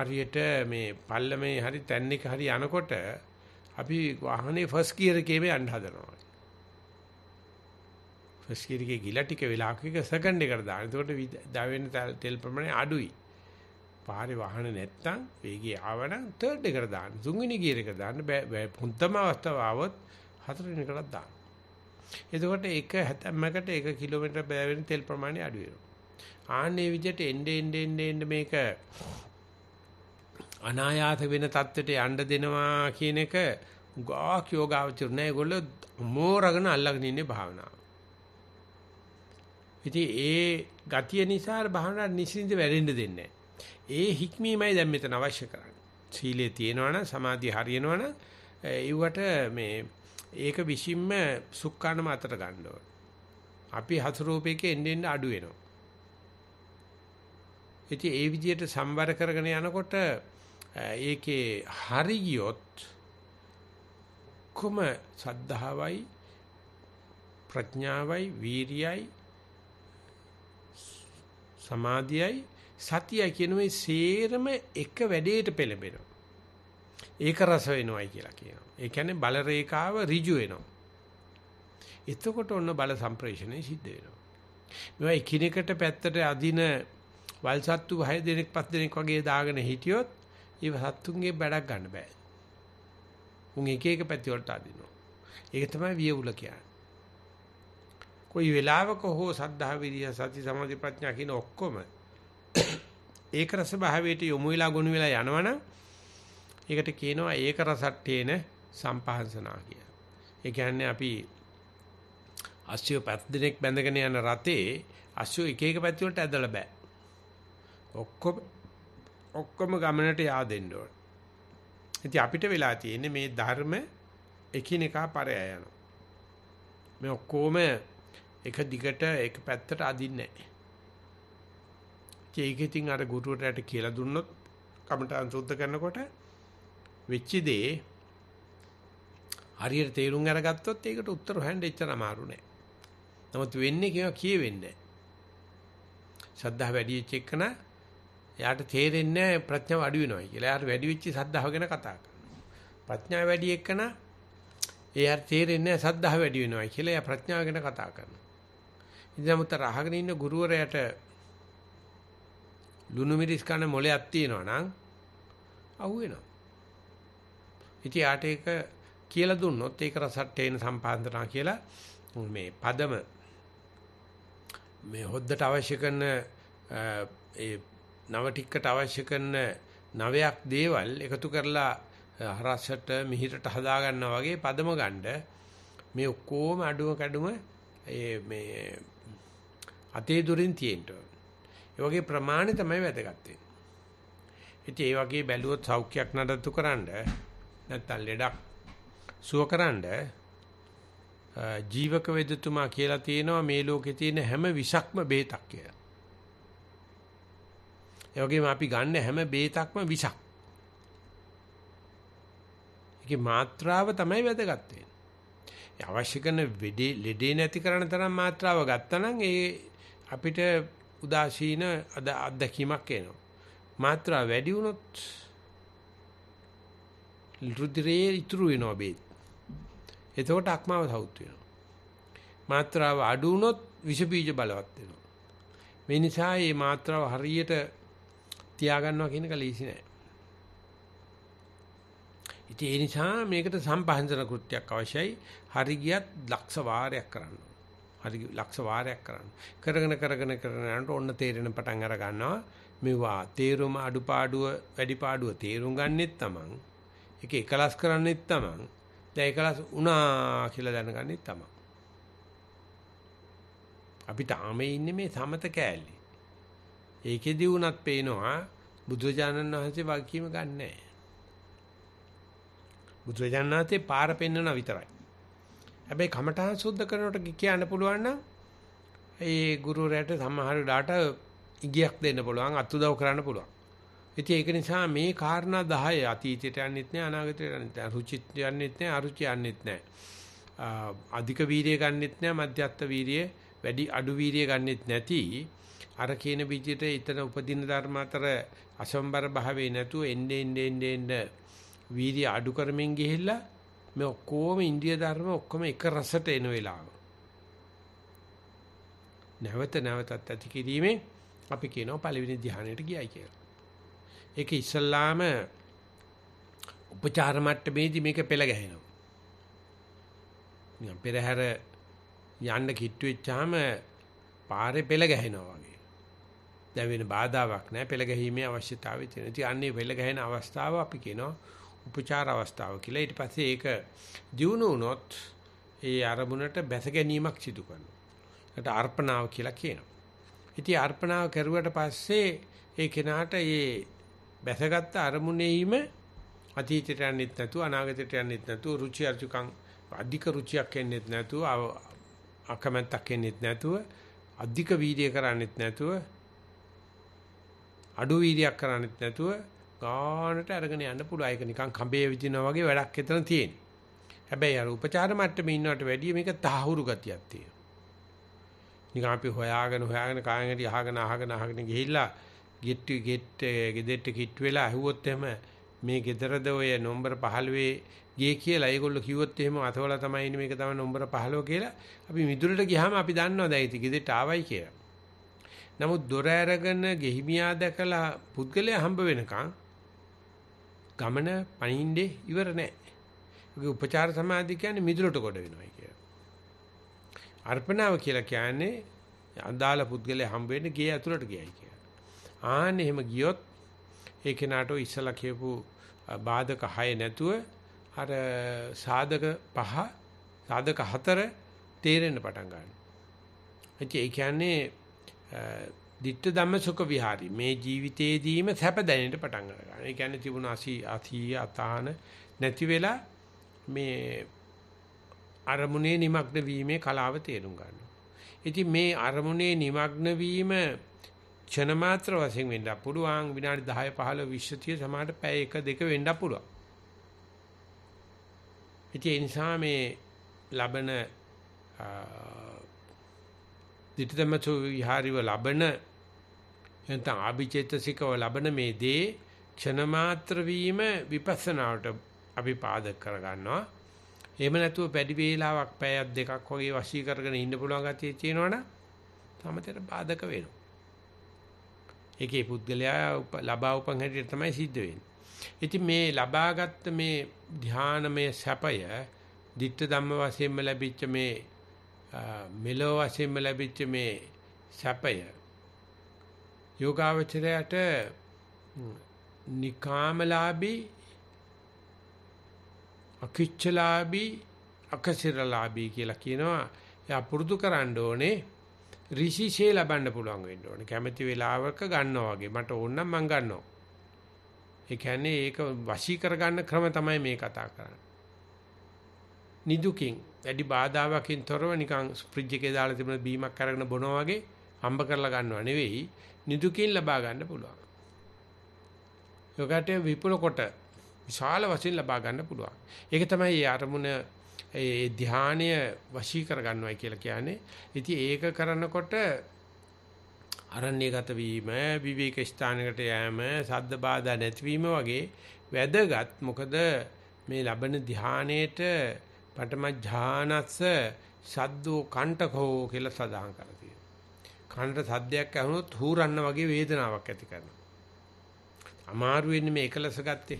හරියට මේ පල්ලමේ හරි තැන් එක හරි යනකොට අපි වාහනේ ෆස්ට් ගියර් එකේ මේ යන්න හදනවා. ෆස්ට් ගියර් එකේ ගිලා ටික වෙලාවක එක සෙකන්ඩ් එකට දාන. එතකොට දවෙන තෙල් ප්‍රමාණය අඩුයි. පාරේ වාහන නැත්තම් වේගය ආවනම් තර්ඩ් එකට දාන්න. තුන්වෙනි ගියර් එකට දාන්න හොඳම අවස්ථාව આવොත් හතරවෙනි එකටත් දාන්න. එතකොට එක හැතැම්මකට 1 කිලෝමීටර බෑවෙන තෙල් ප්‍රමාණය අඩු වෙනවා. ආන්නේ විදිහට එnde end end end මේක අනායාස වෙන தත්ත්වයට යන්න දෙනවා කියන එක ගාක් යෝගාවචරණය ඒගොල්ලෝ මෝරගෙන අල්ලගෙන ඉන්නේ භාවනාව. ඉතින් ඒ ගතිය නිසා භාවනා නිසින්ද වැඩෙන්න දෙන්නේ ඒ හික්මීමයි දැන් මෙතන අවශ්‍ය කරන්නේ. සීලයේ තියෙනවනම් සමාධිය හරියනවනම් ඒවට මේ ඒක විසින්ම සුක්කානම අතට ගන්න ඕන. අපි හසුරූපයක එන්න එන්න අඩු වෙනවා. ඉතින් ඒ විදිහට සම්වර කරගෙන යනකොට ඒකේ හරි ගියොත් කොම සද්ධාවයි ප්‍රඥාවයි වීරියයි සමාධියයි සතියයි කියන මේ සේරම එක වැඩේට පෙළඹෙනවා. ඒක රස වෙනවයි කියලා කියනවා. ඒ කියන්නේ බල රේඛාව ඍජු වෙනවා. එතකොට ඔන්න බල සම්ප්‍රේෂණය සිද්ධ වෙනවා. මේවා එකිනෙකට පැත්තට අදින වල්සත්තු 6 දෙනෙක් 5 දෙනෙක් වගේ දාගෙන හිටියොත් ඒ සත්තුන්ගේ බඩක් ගන්න බෑ. උන් එක එක පැති වලට අදිනවා. ඒක තමයි වියවුල කියන්නේ. කොයි වෙලාවක හෝ සද්ධා විරිය සති සමාධි ප්‍රඥා කියන ඔක්කොම ඒක රස භාවයට යොමු වෙලා ගොනු වෙලා යනවනම් ඒකට කියනවා ඒක රසට්ටේන සම්පහන්සනා කියලා. ඒ කියන්නේ අපි අස්සිය පැත් දිනෙක් බැඳගෙන යන රතේ අස්සිය එක එක පැති වලට ඇදලා බෑ. ඔක්කොම ඔක්කොම ගමනට yaadෙන්න ඕන. ඉතින් අපිට වෙලා තියෙන්නේ මේ ධර්ම එකිනෙකා පරය යනවා. මේ ඔක්කොම එක දිගට එක පැත්තට අදින්නේ නැහැ. ඒක ඉතින් අර ගුරුවරයාට කියලා දුන්නොත් කමටහන් සුද්ධ කරනකොට වෙච්ච දේ හරියට තේරුම් අරගත්තොත් ඒකට උත්තර හොයන්න එච්චර අමාරු නෑ. නමුත් වෙන්නේ කියව කියෙවෙන්නේ නෑ. ශ්‍රද්ධාව වැඩි වෙච්ච එකන එයාට තේරෙන්නේ ප්‍රඥාව අඩු වෙනවා කියලා. එයාට වැඩි වෙච්ච ශ්‍රද්ධාව ගැන කතා කරනවා. ප්‍රඥාව වැඩි එක්කන එයාට තේරෙන්නේ ශ්‍රද්ධාව වැඩි වෙනවා කියලා. එයා ප්‍රඥාව ගැන කතා කරනවා. ඉතින් නමුත් අහගෙන ඉන්න ගුරුවරයාට ලුණු මිරිස් කන මොලයක් තියෙනවා නම් අහුවෙනවා. ඉතින් යාට ඒක කියලා දුන්නොත් ඒක රසට්ටේන සම්පාදනනා කියලා මේ පදම මේ හොද්දට අවශ්‍ය කරන ඒ නවටික්කට අවශ්‍ය කරන නවයක් දේවල් එකතු කරලා හරස්සට මිහිරට හදා ගන්නවා වගේ පදම ගන්න මේ ඔක්කොම අඩුව කැඩුම මේ අතේ දුරින් තියෙන්න ඕනේ. වගේ ප්‍රමාණය තමයි වැදගත් වෙන්නේ. ඒ වගේ බැලුවොත් සෞඛ්‍යයක් නඩත්තු කරන්න නැත්නම් ලෙඩක් සුව කරන්න ජීවක වේදතුමා කියලා තියෙනවා මේ ලෝකේ තියෙන හැම විෂක්ම බේතක් කියලා. ඒ වගේම අපි ගන්න හැම බේතක්ම විෂක්. ඒකේ මාත්‍රාව තමයි වැදගත් වෙන්නේ. අවශ්‍ය කරන ලෙඩේ නැති කරන තරම් මාත්‍රාව ගත්තනම් ඒ අපිට උදාසීන අත්දැකීමක් එනවා. මාත්‍රා වැඩි වුණොත් රුධිරයේ ඉතුරු වෙනවා බේත්. එතකොට අක්මාව සවුත් වෙනවා. මාත්‍රාව අඩු වුණොත් විෂ බීජ බලවත් වෙනවා. මේ නිසා මේ මාත්‍රාව හරියට තියාගන්නවා කියන එක ලීසි නෑ. ඉතින් ඒ නිසා මේකට සම්පහන්සන කෘත්‍යයක් අවශ්‍යයි. හරි ගියත් ලක්ෂ වාරයක් කරන්න. හරි ලක්ෂ වාරයක් කරන්න. කරගෙන කරගෙන කරගෙන යනකොට ඔන්න තේරෙන පටන් අර ගන්නවා. මෙවා තේරුම අඩුපාඩුව වැඩිපාඩුව තේරුම් ගන්නෙත් තමන්. ඒක එකලස් කරන්නෙත් තමන්. දැන් එකලස් වුණා කියලා දැනගන්නෙත් තමන්. අපි තාම ඉන්නේ මේ සමත කෑල්ලේ. ඒකෙදි වුණත් පේනවා බුදුරජාණන් වහන්සේ වාක්‍යෙම ගන්නෑ. බුදුරජාණන් වහන්සේ පාර පෙන්වන විතරයි. හැබැයි කමඨහන් සුද්ධ කරනකොට කියන්න පුළුවන් නම් ඒ ගුරුරයාට සමහර දාට ඉගියක් දෙන්න පුළුවන් අත්උදව් කරන්න පුළුවන්. ඉතින් ඒක නිසා මේ කාරණා 10 අතීතයට යන්නෙත් නෑ අනාගතයට යන්නෙත් නෑ රුචිත් යන්නෙත් නෑ අරුචි යන්නෙත් නෑ. අධික වීර්යය ගන්නෙත් නෑ මධ්‍යස්ථ වීර්යය වැඩි අඩු වීර්යය ගන්නෙත් නැති අර කියන විදිහට ඊතන උපදින ධර්ම අතර අසම්බර භාවයේ නැතුව එන්නේ එන්නේ එන්නේ වීර්ය අඩු කරමින් ගිහිල්ලා මේ ඔක්කොම ඉන්දිය ධර්ම ඔක්කොම එක රසට එන වෙලාව. නැවත නැවතත් ඇති කිරීමේ අපි කියනවා පළවෙනි ධ්‍යානයට ගියයි කියලා. ඒක ඉස්සල්ලාම උපචාර මට්ටමේදී මේක පෙළ ගැහෙනවා. නිකන් පෙරහැර යන්න කිට්ටු වෙච්චාම පාරේ පෙළ ගැහෙනවා වගේ. දැන් වෙන බාධාවක් නැහැ පෙළ ගැහිීමේ අවශ්‍යතාවය තියෙනවා. ඉතින් අන්නේ පෙළ ගැහෙන අවස්ථාව අපි කියනවා උපචාර අවස්ථාව කියලා. ඊට පස්සේ ඒක දියුණු වුණොත් ඒ අරමුණට බැස ගැනීමක් සිදු කරනවා. ඒකට අර්පණාව කියලා කියනවා. ඉතින් අර්පණාව කරුවට පස්සේ ඒ කෙනාට ඒ බැසගත් අරමුණේම අතීතයට යන්නෙත් නැතුව අනාගතයට යන්නෙත් නැතුව රුචි අරුචිකම් අධික රුචියක් එන්නෙත් නැතුව අකමැත්තක් එන්නෙත් නැතුව අධික වීර්ය කරන්නෙත් නැතුව අඩු වීර්යයක් කරන්නෙත් නැතුව ගානට අරගෙන යන්න පුළුවන්. ඒක නිකන් කඹේ විදිනවා වගේ වැඩක් එතන තියෙන. හැබැයි අර උපචාර මට්ටමේ ඉන්නවට වැඩිය මේක තහවුරු ගතියක් තියෙනවා. නිකන් අපි හොයාගෙන හොයාගෙන කාගෙන්ද අහගෙන අහගෙන අහගෙන ගිහිල්ලා ගෙට්ටු ගෙට් ගෙදෙට්ට කිට් වෙලා ඇහුවොත් එහෙම මේ ගෙදරද ඔය නම්බර 15 ගියේ කියලා ඒගොල්ලෝ කිව්වොත් එහෙම අතවලා තමයි ඉන්නේ මේක තමයි නම්බර 15 කියලා අපි මිදුලට ගියාම අපි දන්නවා දැන් ඉතින් ගෙදෙට්ට ආවයි කියලා. නමුත් දොර ඇරගෙන ගෙහිමියා දැකලා පුද්ගලයා හම්බ වෙනකන් ගමන පණින්නේ ඉවර නැහැ. ඒකේ උපචාර සමාධිය කියන්නේ මිදුලට කොට වෙනවයි කිය. අර්පණාව කියලා කියන්නේ අදාළ පුද්ගලයා හම්බ වෙන්න ගියේ ඇතුළට ගියයි කිය. ආන්න එහෙම ගියොත් ඒ කෙනාට ඉස්සලා කියපු බාධක හය නැතුව අර සාධක පහ සාධක හතර තේරෙන්න පටන් ගන්නවා. ඒ කියන්නේ ditta ධම්ම සුඛ විහාරි මේ ජීවිතේදීම සැප දැනෙන්න පටන් ගන්නවා. ඒ කියන්නේ තිබුණ අසී අසී අතාන නැති වෙලා මේ අරමුණේ নিমগ্ন වීමේ කලාව තේරුම් ගන්නවා. ඉතින් මේ අරමුණේ নিমগ্ন වීම ක්ෂණ මාත්‍ර වශයෙන් වෙන්න පුළුවන් විනාඩි 10 15 20 සමහරට පැය 1 2 වෙන්න පුළුවන්. ඒ නිසා මේ ලබන ditthamachu විහාරිව ලබන නැත්නම් අභිචේතසිකව ලබන මේ දේ ක්ෂණ මාත්‍ර වීම විපස්සනාවට අපි පාදක කරගන්නවා. එහෙම නැතුව පැඩි වේලාවක් පැයක් දෙකක් වගේ වශී කරගෙන ඉන්න පුළුවන් ගතිය තියෙනවනම් තමතර බාධක වෙනවා. ඒකේ පුද්ගලයා ලබා උපන් හැටියට තමයි සිද්ධ වෙන්නේ. ඉතින් මේ ලබාගත් මේ ධානමය සැපය ditta ධම්ම වශයෙන්ම ලැබිච්ච මේ මෙලෝ වශයෙන්ම ලැබිච්ච මේ සැපය යෝගාවචරයට නිකාමලාභී අකිච්චලාභී අකසිරලාභී කියලා කියනවා. එයා පුරුදු කරන්න ඕනේ ඍෂිසේ ලබන්න පුළුවන් වෙන්න ඕනේ. කැමැති වෙලාවක ගන්නවා වගේ. මට ඕන නම් මං ගන්නවා. ඒ කියන්නේ ඒක වශී කරගන්න ක්‍රම තමයි මේ කතා කරන්නේ. නිදුකින් වැඩි බාධාවකින් තොරව නිකන් ෆ්‍රිජ් එකේ දාලා තිබුණ බීමක් අරගෙන බොනවා වගේ හම්බ කරලා ගන්නව නෙවෙයි නිදුකින් ලබා ගන්න පුළුවන්. යෝගාට විපුල කොට විශාල වශයෙන් ලබා ගන්න පුළුවන්. ඒක තමයි මේ අරමුණ ඒ ධානය වශී කර ගන්නවයි කියලා කියන්නේ. ඉතින් ඒක කරනකොට අරණ්‍යගත වීම, විවේක ස්ථානකට යෑම, සද්ද බාධා නැතිවීම වගේ වැදගත්. මොකද මේ ලබන ධානයේට පටම ඥානස්ස සද්දෝ කණ්ඨකෝ කියලා සඳහන් කරනවා. කනට සද්දයක් ඇහුනොත් හූරන්න වගේ වේදනාවක් ඇති කරනවා. අමාරු වෙන්නේ මේ එකලස ගත්තේ.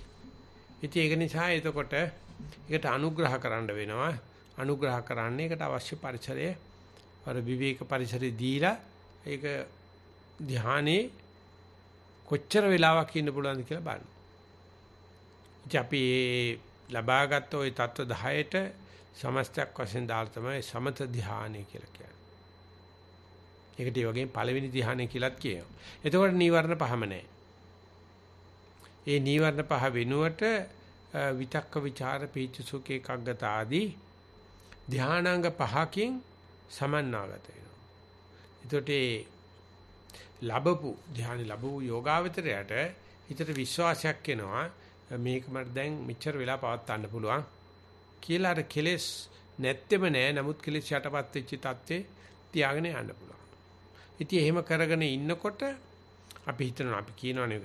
ඉතින් ඒක නිසා එතකොට ඒකට අනුග්‍රහ කරන්න වෙනවා. අනුග්‍රහ කරන්න ඒකට අවශ්‍ය පරිසරය අර විවේක පරිසරය දීලා ඒක ධානයේ කොච්චර වෙලාවක් ඉන්න පුළුවන්ද කියලා බලන්න. ඉතින් අපි ලබාගත් ওই தত্ত্ব 10ට සමස්තයක් වශයෙන් දාලා තමයි සමත ධානය කියලා කියන්නේ. ඒකට ඒ වගේ පළවෙනි ධ්‍යානය කියලාත් කියනවා. එතකොට නීවරණ පහම නැහැ. ඒ නීවරණ පහ වෙනුවට විතක්ක ਵਿਚාර පීච සුඛ එකග්ගත ආදී ධානාංග පහකින් සමන්නාගත වෙනවා. එතකොට ඒ ලැබපු ධානි ලැබපු යෝගාවචරයට හිතට විශ්වාසයක් එනවා මේක මට දැන් මෙච්චර වෙලා පවත්වන්න පුළුවන් කියලා අර කෙලෙස් නැත්තේම නෑ නමුත් කෙලෙස් යටපත් වෙච්ච තත්ත්වේ තියාගෙන යන්න පුළුවන්. ඉතින් එහෙම කරගෙන ඉන්නකොට අපි හිතනවා අපි කියනවනේ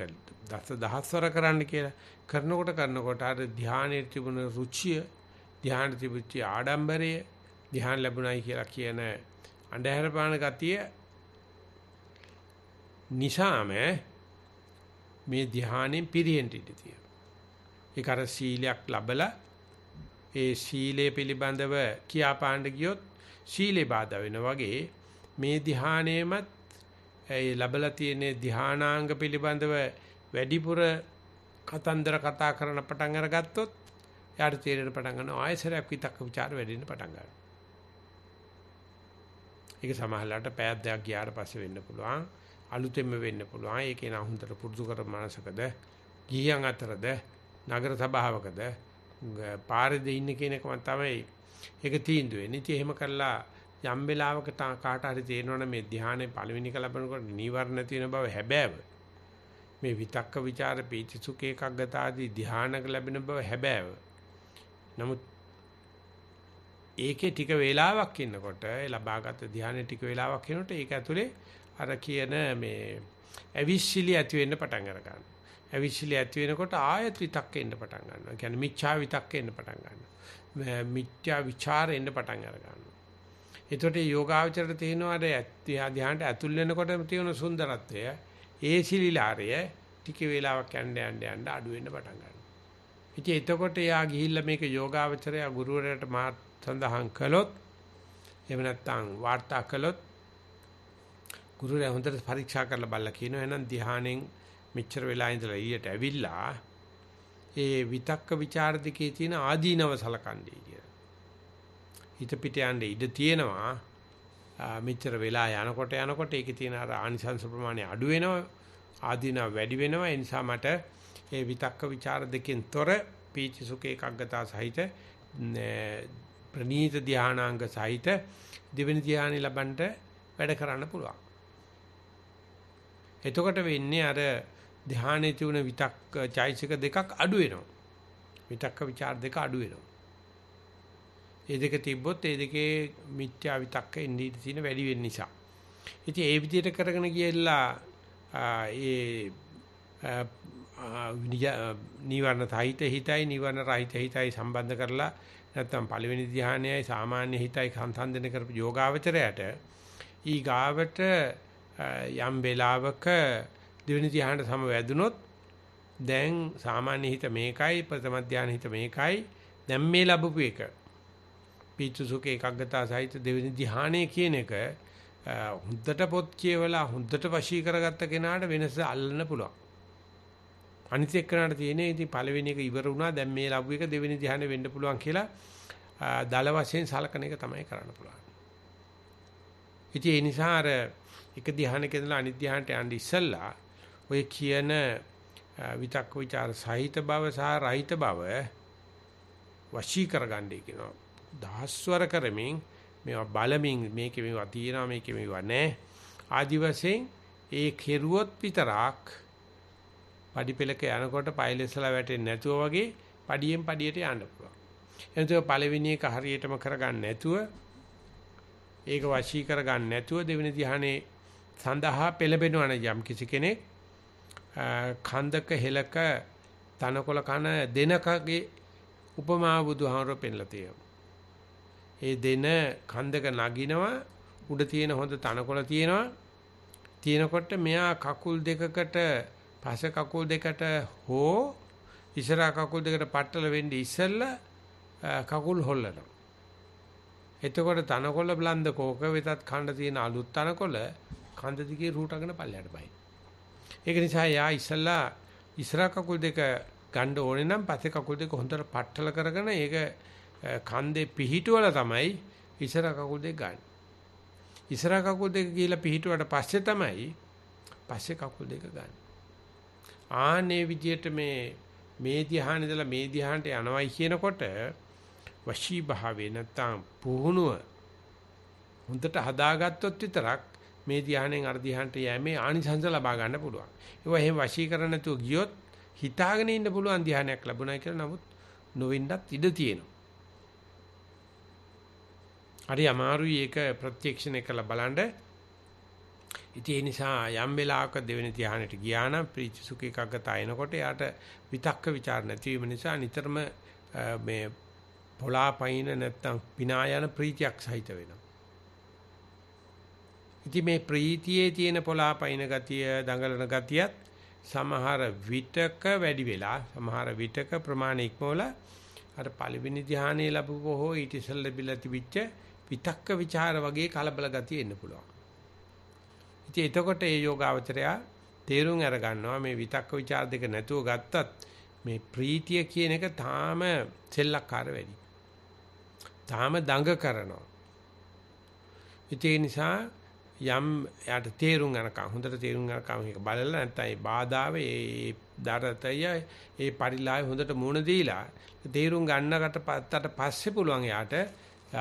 දස දහස්වර කරන්න කියලා කරනකොට කරනකොට අර ධානයේ තිබුණ රුචිය ධානයේ තිබිච්ච ආඩම්බරය ධාන ලැබුණයි කියලා කියන අන්ධහැර පාන ගතිය නිසාම මේ ධානයෙන් පිරියෙන්ට ඉඳතියි. ඒක අර සීලයක් ලැබලා ඒ සීලය පිළිබඳව කියාපාන්න ගියොත් සීලේ බාධා වෙනා වගේ මේ ධ්‍යානයේමත් ඒ ලැබලා තියෙන ධ්‍යානාංග පිළිබඳව වැඩිපුර කතන්දර කතා කරන පටන් අරගත්තොත් යාට තේරෙන පටන් ගන්න ආයසරයක් විතක්ක ਵਿਚාර වැඩෙන්න පටන් ගන්නවා. ඒක සමහරලාට පෑයක් දෙකක් ගියාට පස්සේ වෙන්න පුළුවන්. අලුතෙන්ම වෙන්න පුළුවන්. ඒක එන හුඳට පුරුදු කර මනසකද ගිහියන් අතරද නගර සභාවකද පාරේදී ඉන්න කෙනෙක්ම තමයි ඒක තීන්දුව වෙන්නේ. ඉතින් එහෙම කරලා යම් වෙලාවක කාට හරි තේරෙනවනේ මේ ධ්‍යානෙ පළවෙනික ලැබෙනකොට නීවරණ නැති වෙන බව හැබෑව. මේ විතක්ක ਵਿਚාර පීති සුඛ ඒකග්ගත ආදී ධ්‍යානක ලැබෙන බව හැබෑව. නමුත් ඒකේ ටික වේලාවක් ඉන්නකොට ඒ ලබාගත් ධ්‍යානෙ ටික වේලාවක් ඉන්නකොට ඒක ඇතුලේ අර කියන මේ අවිශ්ලිය ඇති වෙන්න පටන් අර ගන්නවා. අවිශ්ලිය ඇති වෙනකොට ආයත් විතක්ක එන්න පටන් ගන්නවා. කියන්නේ මිච්ඡා විතක්ක එන්න පටන් ගන්නවා. මිත්‍යා විචාර එන්න පටන් අර ගන්නවා. එතකොට යෝගාවචරයට තියෙනවා ධ්‍යානට ඇතුල් වෙනකොට තියෙන සුන්දරත්වය, ඒ සිලිලාරය ටික වේලාවක් යන්න යන්න යන්න අඩු වෙන්න පටන් ගන්නවා. ඉතින් එතකොට එයා ගිහිල්ලා මේක යෝගාවචරය ගුරුවරයාට මාත් සඳහන් කළොත් එහෙම නැත්නම් වාර්තා කළොත් ගුරුවරයා හොඳට පරීක්ෂා කරලා බලලා කියනවා එහෙනම් ධ්‍යානෙන් මෙච්චර වෙලා ඉඳලා ඊට ඇවිල්ලා ඒ විතක්ක ਵਿਚාර දෙකේ තියෙන ආදීනව සලකන්නේ හිත පිට යන්න ඉඩ තියෙනවා. මෙච්චර වෙලා යනකොට යනකොට ඒකේ තියෙන අර ආනිසංස ප්‍රමාණය අඩු වෙනවා. ආදීනව වැඩි වෙනවා. ඒ නිසා මට ඒ විතක්ක ਵਿਚාර දෙකෙන් තොර පීචි සුඛ ඒකග්ගතා සහිත ප්‍රනීත ධානාංග සහිත දෙවෙනි ධානය ලබන්න වැඩ කරන්න පුළුවන්. එතකොට වෙන්නේ අර ධානයේ තිබුණ විතක් චෛසික දෙකක් අඩු වෙනවා. විතක්ක ਵਿਚාර දෙක අඩු වෙනවා. ඒ දෙක තිබ්බොත් ඒ දෙකේ මිත්‍යා විතක්ක එන්නේ තියෙන වැඩි වෙන නිසා. ඉතින් ඒ විදිහට කරගෙන ගියලා ඒ නිවර්ණ සහිත හිතයි නිවර්ණ රහිත හිතයි සම්බන්ධ කරලා නැත්නම් පළවෙනි ධ්‍යානයයි සාමාන්‍ය හිතයි සංසන්දන කරපු යෝගාවචරයට ඊ ගාවට යම් වේලාවක දෙවෙනි ධ්‍යානට සම වැදුනොත් දැන් සාමාන්‍ය හිත මේකයි ප්‍රථම ධ්‍යාන හිත මේකයි දැන් මේ ලැබපු එක පීතු සුඛ ඒකග්ගතා සහිත දෙවෙනි ධ්‍යානය කියන එක හොඳට පොත් කියවලා හොඳට වශී කරගත්ත කෙනාට වෙනස අල්ලන්න පුළුවන්. අනිත් එක්කනට තියෙන්නේ ඉතින් පළවෙනි එක ඉවර වුණා දැන් මේ ලැබු එක දෙවෙනි ධ්‍යානෙ වෙන්න පුළුවන් කියලා දල වශයෙන් සලකන එක තමයි කරන්න පුළුවන්. ඉතින් ඒ නිසා අර එක ධ්‍යානෙක ඉඳලා අනිත් ධ්‍යානට යන්න ඉස්සෙල්ලා ඔය කියන විතක් ਵਿਚාර සහිත බව සහ රහිත බව වශී කරගන්නයි කියනවා. දහස්වර කරමින් මේවා බලමින් මේකේ මේවා තියෙනවා මේකේ මේවා නැහැ ආදි වශයෙන් ඒ කෙරුවොත් විතරක් පඩිපෙලක යනකොට පයිලෙසලා වැටෙන්නේ නැතුව වගේ පඩියෙන් පඩියට යන්න පුළුවන්. එනතුව පළවෙනි එක හරියටම කරගන්න නැතුව ඒක වශී කරගන්න නැතුව දෙවෙනි ධ්‍යානයේ සඳහා පෙළඹෙනවා නම් යම් කිසි කෙනෙක් කන්දක හෙලක තනකොළ කන දෙනකගේ උපමා බුදුහාමර පෙන්ලා තියෙනවා. ඒ දෙන කන්දක නගිනවා උඩ තියෙන හොඳ තනකොළ තියෙනවා. තියෙනකොට මෙයා කකුල් දෙකකට පස කකුල් දෙකට හෝ ඉස්සරහා කකුල් දෙකට පట్టල වෙන්නේ ඉස්සෙල්ලා කකුල් හොල්ලනවා. එතකොට තනකොළ බ්ලන්ද කෝක වෙතත් ඛණ්ඩ තියෙන අලුත් තනකොළ කඳ දිගේ රූට අගෙන පල්ලයට බයි. ඒක නිසා යා ඉස්සෙල්ලා ඉස්සරහා කකුල් දෙක ගන්න ඕනේ නම් පස්සේ කකුල් දෙක හොඳට පట్టල කරගෙන ඒක කන්දේ පිහිටුවල තමයි ඉසර කකුල් දෙක ගන්න. ඉසර කකුල් දෙක කියලා පිහිටුවට පස්සේ තමයි පස්සේ කකුල් දෙක ගන්න. ආනේ විදියට මේ මේ ධ්‍යාන ඉඳලා මේ ධ්‍යානට යනවයි කියනකොට වශී භාවේ නැත්තම් පුහුණුව හොඳට හදාගත්තොත් විතරක් මේ ධ්‍යානෙන් අර ධ්‍යානට යෑමේ ආනිසංස ලබා ගන්න පුළුවන්. ඒවා එහෙම වශී කරන්නේ නැතුව ගියොත් හිතාගෙන ඉන්න පුළුවන් ධ්‍යානයක් ලැබුණා කියලා නමුත් නොවෙන්නත් ඉඩ තියෙනවා. හරි අමාරුයි ඒක ප්‍රත්‍යක්ෂණය කරලා බලන්න. ඉතින් ඒ නිසා යම් වෙලාවක දෙවෙනි ධානයට ගියා නම් ප්‍රීති සුඛ එකගතා එනකොට යාට විතක්ක ਵਿਚාර නැතිවීම නිසා නිතරම මේ පොලාපයින් නැත්තම් පිනා යන ප්‍රීතියක් සහිත වෙනවා. ඉතින් මේ ප්‍රීතියේ තියෙන පොලාපයින් ගතිය, දඟලන ගතියත් සමහර විටක වැඩි වෙලා සමහර විටක ප්‍රමාණය ඉක්මවලා අර පළවෙනි ධානයේ ලැබුවෝ ඊට ඉස්සෙල්ලා තිබිච්ච විතක්ක ਵਿਚාර වගේ කලබල ගතිය එන්න පුළුවන්. ඉතින් එතකොට මේ යෝගාවචරයා තේරුම් අර ගන්නවා මේ විතක්ක ਵਿਚාර දෙක නැතුව ගත්තත් මේ ප්‍රීතිය කියන එක තාම සෙල්ලක්කාර වැඩි. තාම දඟ කරනවා. ඉතින් නිසා යම් යාට තේරුම් ගන්නකම් හොඳට තේරුම් ගන්නකම් මේක බලලා නැත්නම් ඒ බාධාව ඒ දරතය ඒ පරිලාය හොඳට මුණ දීලා තේරුම් ගන්නකට පස්සට පස්සේ පුළුවන් යාට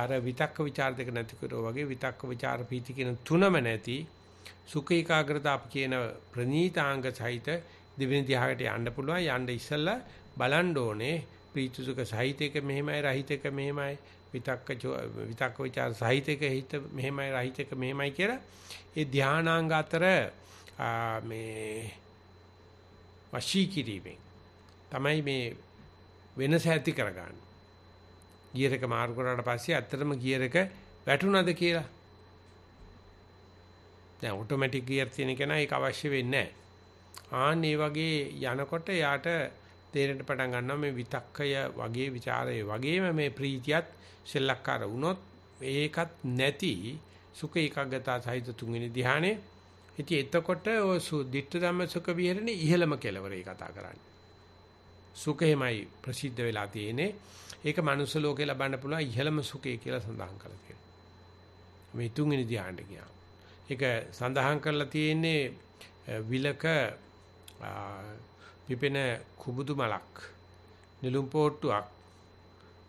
අර විතක්ක ਵਿਚාර දෙක නැති කරෝ වගේ විතක්ක ਵਿਚාර පීති කියන තුනම නැති සුඛ ඒකාග්‍රතාව කියන ප්‍රනීතාංග සහිත දෙවෙනි ධ්‍යාහයට යන්න පුළුවන් යන්න ඉස්සෙල්ලා බලන්න ඕනේ ප්‍රීති සුඛ සහිතක මෙහෙමයි රහිතක මෙහෙමයි විතක්ක විතක්ක ਵਿਚාර සහිතක හිත මෙහෙමයි රහිතක මෙහෙමයි කියලා ඒ ධානාංග අතර මේ වශී කිරීමෙන් තමයි මේ වෙනස ඇති කරගන්නේ ගියර් එක මාරු කරාට පස්සේ ඇත්තටම ගියර් එක වැටුණාද කියලා. දැන් ඔටෝමැටික් ගියර් තියෙන කෙනා ඒක අවශ්‍ය වෙන්නේ නැහැ. ආන් මේ වගේ යනකොට යාට තේරෙන්න පටන් ගන්නවා මේ විතක්කය වගේ ਵਿਚාරය වගේම මේ ප්‍රීතියත් සෙල්ලක්කාර වුණොත් ඒකත් නැති සුඛ ඒකාග්‍රතා සහිත තුන්වෙනි ධ්‍යානෙ. ඉතින් එතකොට ඔය සුද්ධිත්ත ධම්ම සුඛ විහරණේ ඉහෙළම කෙලවරේ කතා කරන්නේ. සුඛේමයි ප්‍රසිද්ධ වෙලා තියෙන්නේ. ඒක මනුස්ස ලෝකේ ලබන්න පුළුවන් ඉහළම සුඛය කියලා සඳහන් කරලා තියෙනවා. මේ තුන්වෙනි ධ්‍යානෙට ගියා. ඒක සඳහන් කරලා තියෙන්නේ විලක පිපෙන කුබුදු මලක් නිලුම් පොට්ටුවක්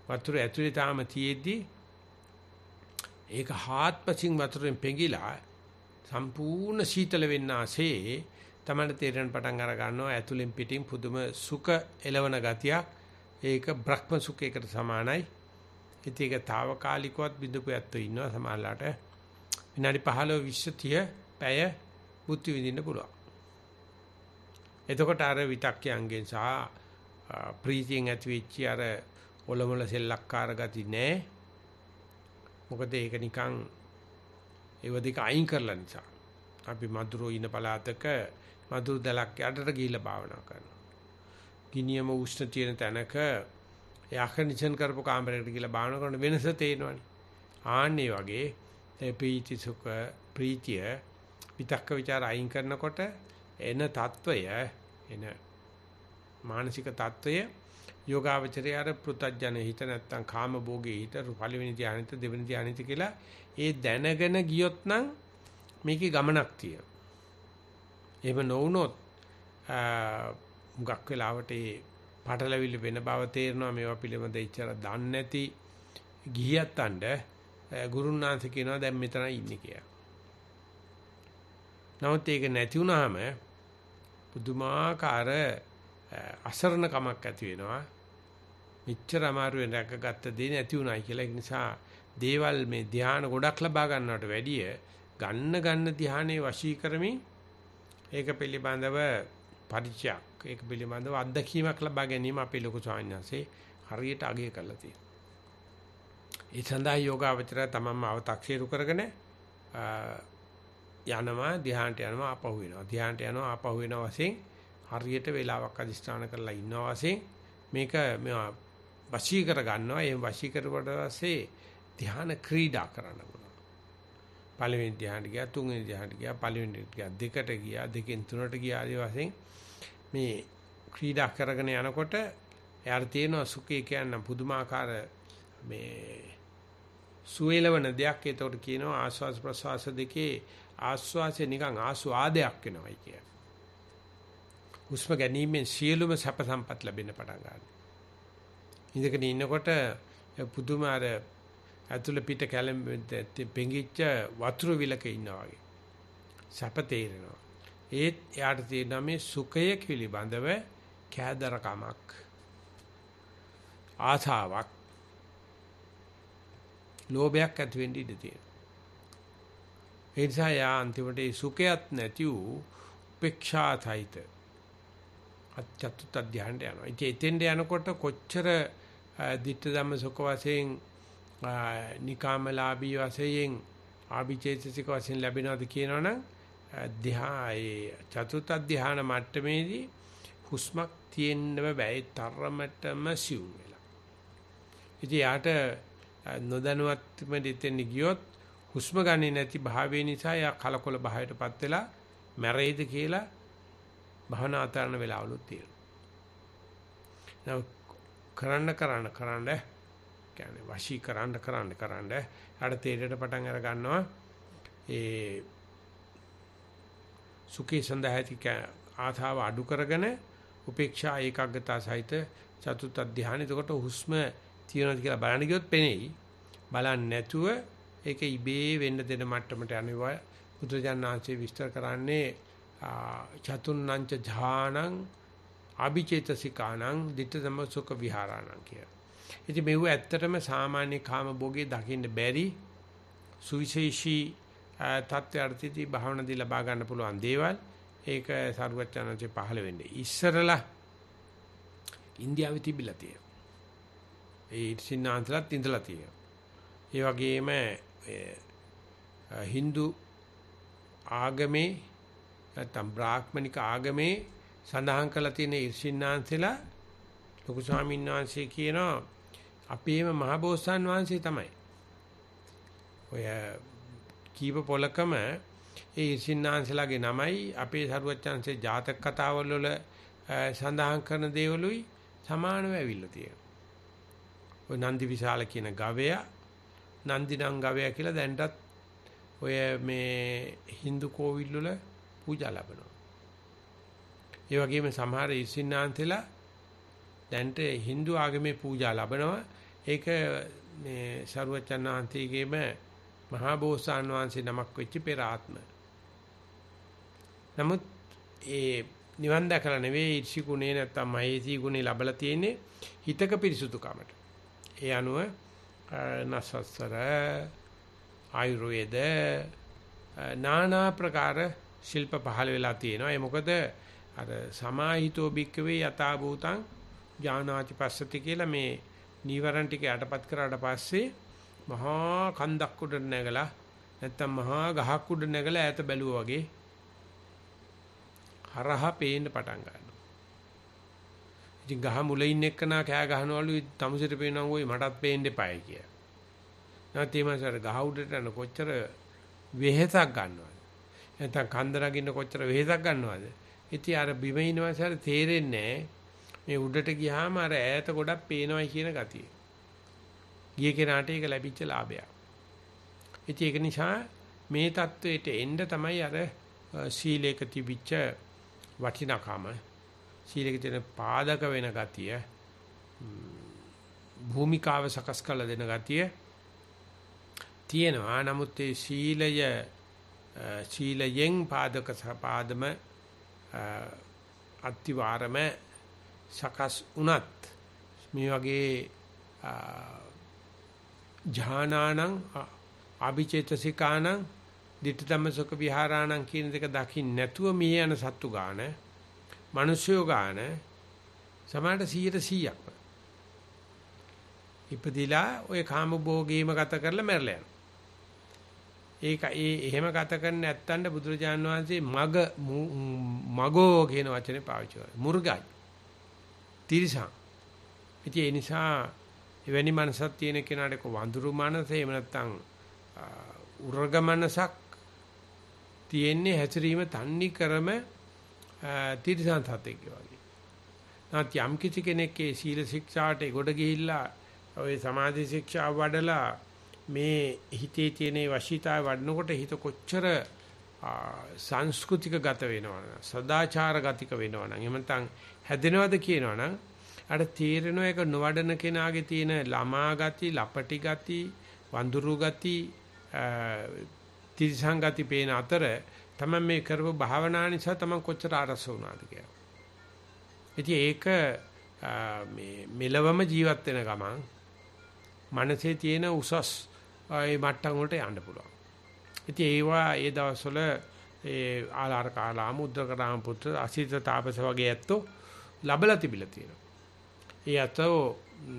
වතුර ඇතුලේ තාම තියේදී ඒක හාත්පසින් වතුරෙන් පෙඟිලා සම්පූර්ණ සීතල වෙන්න ආසේ තමන්න තේරෙන පටන් අර ගන්නවා ඇතුලෙන් පිටින් පුදුම සුඛ එළවන ගතියක් ඒක බ්‍රහ්ම සුඛයකට සමානයි. ඉතින් ඒක తాවකාලිකවත් බිඳපු ඇත්තෝ ඉන්නවා සමහරලාට විනාඩි 15 20 30 පැය බුද්ධ විඳින්න පුළුවන්. එතකොට අර විතක්කයන්ගෙන් සහ ප්‍රීතියෙන් ඇතිවෙච්ච අර ඔලොමල සෙල්ලක්කාර ගති නෑ. මොකද ඒක නිකන් ඒව දෙක අයින් කරලා නිසා. අපි මధుරෝ ඉන පළාතක මధుර දලක් යටට ගිහිල්ලා භාවනා කරනවා. ගිනියම උෂ්ණ තියෙන තැනක යකනිසන් කරපු කාමරයකට ගිහලා බාන කරන වෙනස තේනවනේ. ආන්නේ වගේ ප්‍රීති සුඛ ප්‍රීතිය විතක්ක ਵਿਚාර අයින් කරනකොට එන తত্ত্বය එන මානසික తত্ত্বය යෝගාවචරය අර පෘතජන හිත නැත්තම් කාම භෝගේ හිත පළවෙනි ධානිත දෙවෙනි ධානිත කියලා ඒ දැනගෙන ගියොත් නම් මේකේ ගමනක් තියෙනවා. එහෙම නොවුනොත් හුඟක් වෙලාවට ඒ පටලවිලි වෙන බව තේරෙනවා මේවා පිළිබඳ ඉච්චර දන්නේ නැති ගිහියත්තන්ට ගුරුනාථ කියනවා දැන් මෙතන ඉන්නේ කියලා. නමුත් ඒක නැති වුනහම පුදුමාකාර අසරණකමක් ඇති වෙනවා. මෙච්චර අමාරුවෙන් රැකගත්ත දේ නැති වුණයි කියලා ඒ නිසා දේවල් මේ ධානය ගොඩක් ලබා ගන්නවට වැඩිය ගන්න ගන්න ධානයේ වශී කරමින් ඒක පිළිබඳව පරිචයක් ඒක පිළිබඳව අත්දැකීමක් ලබා ගැනීම අපේ ලොකු සාඥාසේ හරියට අගය කරලා තියෙනවා. ඒ සඳහා යෝගාවචරය තමන්ම අව탁සීරු කරගෙන යනවා ධ්‍යානට යනවා ආපහු වෙනවා. ධ්‍යානට යනවා ආපහු වෙනවා වශයෙන් හරියට වේලාවක් අදිස්ථාන කරලා ඉන්නවා වශයෙන් මේක මේවා වශී කර ගන්නවා. ඒ වශී කරපුවට පස්සේ ධ්‍යාන ක්‍රීඩා කරන්න පුළුවන්. පළවෙනි ධ්‍යානට ගියා, තුන්වෙනි ධ්‍යානට ගියා, පළවෙනි ධ්‍යානට ගියා, දෙකට ගියා, දෙකෙන් තුනට ගියා ආදී වශයෙන් මේ ක්‍රීඩා කරගෙන යනකොට එයාට තියෙනවා සුඛය කියන්නේ පුදුමාකාර මේ සුවේලවන දෙයක් ඒතකොට කියනවා ආස්වාස් ප්‍රසවාස දෙකේ ආස්වාසය නිකන් ආස්වාදයක් වෙනවයි කියන්නේ. හුස්ම ගැනීමෙන් සියලුම සැප සම්පත් ලැබෙන්න පටන් ගන්නවා. ඉඳගෙන ඉන්නකොට පුදුම අර ඇතුළ පිට කැළඹෙන්න පෙඟිච්ච වතුරු විලක ඉන්නවා වගේ. සැප තේරෙනවා. ඒත් එයාට තියෙනවා මේ සුඛය පිළිබඳව කෑදරකමක් ආසාවක් ලෝභයක් ඇති වෙන්න ඉඩ තියෙනවා. ඒ නිසා යා අන්තිමට ඒ සුඛයත් නැති වූ උපේක්ෂාතයිත අත්‍යත්ත ධ්‍යානට යනවා. ඉතින් එතෙන්ට යනකොට කොච්චර ditta ධම්ම සුඛ වශයෙන් නිකාමලාභී වශයෙන් ආභිචේතසික වශයෙන් ලැබෙනවද කියනවනම් ධ්‍යායේ චතුත් ධ්‍යාන මට්ටමේදී හුස්මක් තියෙන්නම බැයි තරමටම සිව් වෙලා. ඉතින් යාට නොදැනුවත්ම දෙතෙන් ගියොත් හුස්ම ගන්නේ නැති භාවය නිසා යා කලකොල භාවයටපත් වෙලා මැරෙයිද කියලා භවනා අතරන වෙලාවලුත් තියෙනවා. කරන්න කරන්න කරන්න කියන්නේ වශී කරන්න කරන්න කරන්න අර තේරෙට පටන් අර ගන්නවා ඒ සුඛේ සඳහා ඇති ආතාව අඩු කරගෙන උපේක්ෂා ඒකාග්‍රතාව සහිත චතුත් අධ්‍යාන එතකොට හුස්ම තියනවාද කියලා බලන්න ගියොත් පෙනෙයි බලන්නේ නැතුව ඒක ඉබේ වෙන්න දෙන මට්ටමට යනවා බුදුජානනාංශේ විස්තර කරන්නේ චතුන්නංච ධානං අභිචේතසිකාණං ditthදම සුඛ විහරාණං කිය. ඉතින් මේව ඇත්තටම සාමාන්‍ය කාම භෝගේ දකින්න බැරි සුවිශේෂී තත්ත්වයට තිතී භාවනාදී ලබා ගන්න පුළුවන් දේවල් ඒක සරුවචනන්සේ පහළ වෙන්නේ ඉස්සරලා ඉන්දියාවේ තිබිලා තියෙනවා ඒ සින්නාන්තරත් ඉඳලා තියෙනවා ඒ වගේම Hindu ආගමේ නැත්නම් බ්‍රාහ්මණික ආගමේ සඳහන් කරලා තියෙන ඉර්ෂින්නාන්සලා ලොකු ස්වාමීන් වහන්සේ කියනවා අපේම මහබෝසත්න් වහන්සේ තමයි ඔය කීප පොලකම ඒ සින්නාංශලාගේ නමයි අපේ සරුවච්චන්සේ ජාතක කතාවල වල සඳහන් කරන දේවලුයි සමානව ඇවිල්ලා තියෙනවා. ඔය නන්දි විශාල කියන ගවයා නන්දිනම් ගවයා කියලා දැන්ටත් ඔය මේ Hindu කෝවිල් වල පූජා ලබනවා. ඒ වගේම සමහර ඉස්සින්නාන්තලා දැන්ට Hindu ආගමේ පූජා ලබනවා. ඒක මේ සරුවචනාන්තිගේම මහා බෝසතාණන් වහන්සේ නමක් වෙච්ච පෙර ආත්ම. නමුත් ඒ නිවන් දැකලා නෙවෙයි ඉර්ෂි ගුණේ නැත්තම් මහේසී ගුණේ ලැබලා තියෙන්නේ හිතක පිරිසුදුකමට. ඒ අනුව නසස්සර ආයුර්වේද නානා ප්‍රකාර ශිල්ප පහළ වෙලා තියෙනවා. ඒ මොකද අර සමාහිතෝ භික්කවේ යථා භූතං ඥානාති පස්සති කියලා මේ නීවරණ ටික යටපත් කරාට පස්සේ මහා කන්දක් උඩට නැගලා නැත්තම් මහා ගහක් උඩ නැගලා ඈත බැලුවා වගේ හරහා පේන්න පටන් ගන්නවා. ඉතින් ගහ මුල ඉන්න එක්කනා කෑ ගහනවලු තමුසෙට පේනවා ඔයි මටත් පේන්න එපායි කියලා. නැත්නම් ඒ මාසර ගහ උඩට යන කොච්චර වෙහෙසක් ගන්නවද? නැත්නම් කන්ද නගින්න කොච්චර වෙහෙසක් ගන්නවද? ඉතින් අර බිම ඉනවසර තේරෙන්නේ මේ උඩට ගියාම අර ඈත ගොඩක් පේනවයි කියන ගතිය. ගිය කෙනාට ඒක ලැබිච්ච ලාභයක්. ඉතින් ඒක නිසා මේ தത്വෙට එන්න තමයි අර සීලේක තිබිච්ච වටිනාකම සීලේක තියෙන පාදක වෙන ගතිය භූමිකාව සකස් කළ දෙන ගතිය තියෙනවා. නමුත් ඒ සීලය සීලයෙන් පාදක සපාදම අත්‍තිවාරම සකස් වුණත් මේ වගේ ඥානානං අභිචේතසිකානං ditthidhammasok viharaanං කියන දෙක දකින්න නැතුව මේ යන සත්තු ගාන මිනිස්යෝ ගාන සමානට 100%ක් ඉපදිලා ඔය කාම භෝගීම ගත කරලා මැරලා යනවා. ඒක ඒ එහෙම ගත කරන්න නැත්තඳ බුදුරජාන් වහන්සේ මග මගෝ කියන වචනේ පාවිච්චි කරා. මුර්ගයි. තිරිසන්. ඉතින් ඒ නිසා එවැනි මනසක් තියෙන කෙනාට කො වඳුරු මනස එහෙම නැත්නම් උරග මනසක් තියෙන්නේ හැසිරීම තන්නේ කරම තිරසන් සතෙක් වගේ. නැත් යම් කිසි කෙනෙක්ගේ සීල ශික්ෂාට ගොඩ ගිහිල්ලා ඔය සමාධි ශික්ෂාව වඩලා මේ හිතේ තියෙන වශීතාව වඩනකොට හිත කොච්චර සංස්කෘතික ගත වෙනවනම් සදාචාර ගතික වෙනවනම් එහෙම නැත්නම් හැදෙනවද කියනවනම් අර තීරණෝ එක නොවැඩන කෙනාගේ තියෙන ළමා ගති, ලපටි ගති, වඳුරු ගති, තිරිසං ගති පේන අතර තමයි මේ කරපු භාවනා නිසා තමයි කොච්චර අරස වුණාද කියලා. ඉතින් ඒක මේ මෙලවම ජීවත් වෙන ගමන් මනසේ තියෙන උසස් ඒ මට්ටම් වලට යන්න පුළුවන්. ඉතින් ඒවා ඒ දවස්වල ඒ ආලාර කාලා මුද්දකරාම පුත්‍ර අසිත තාපස වගේ ඇත්තෝ ලබලා තිබිලා තියෙනවා. ඒ අතෝ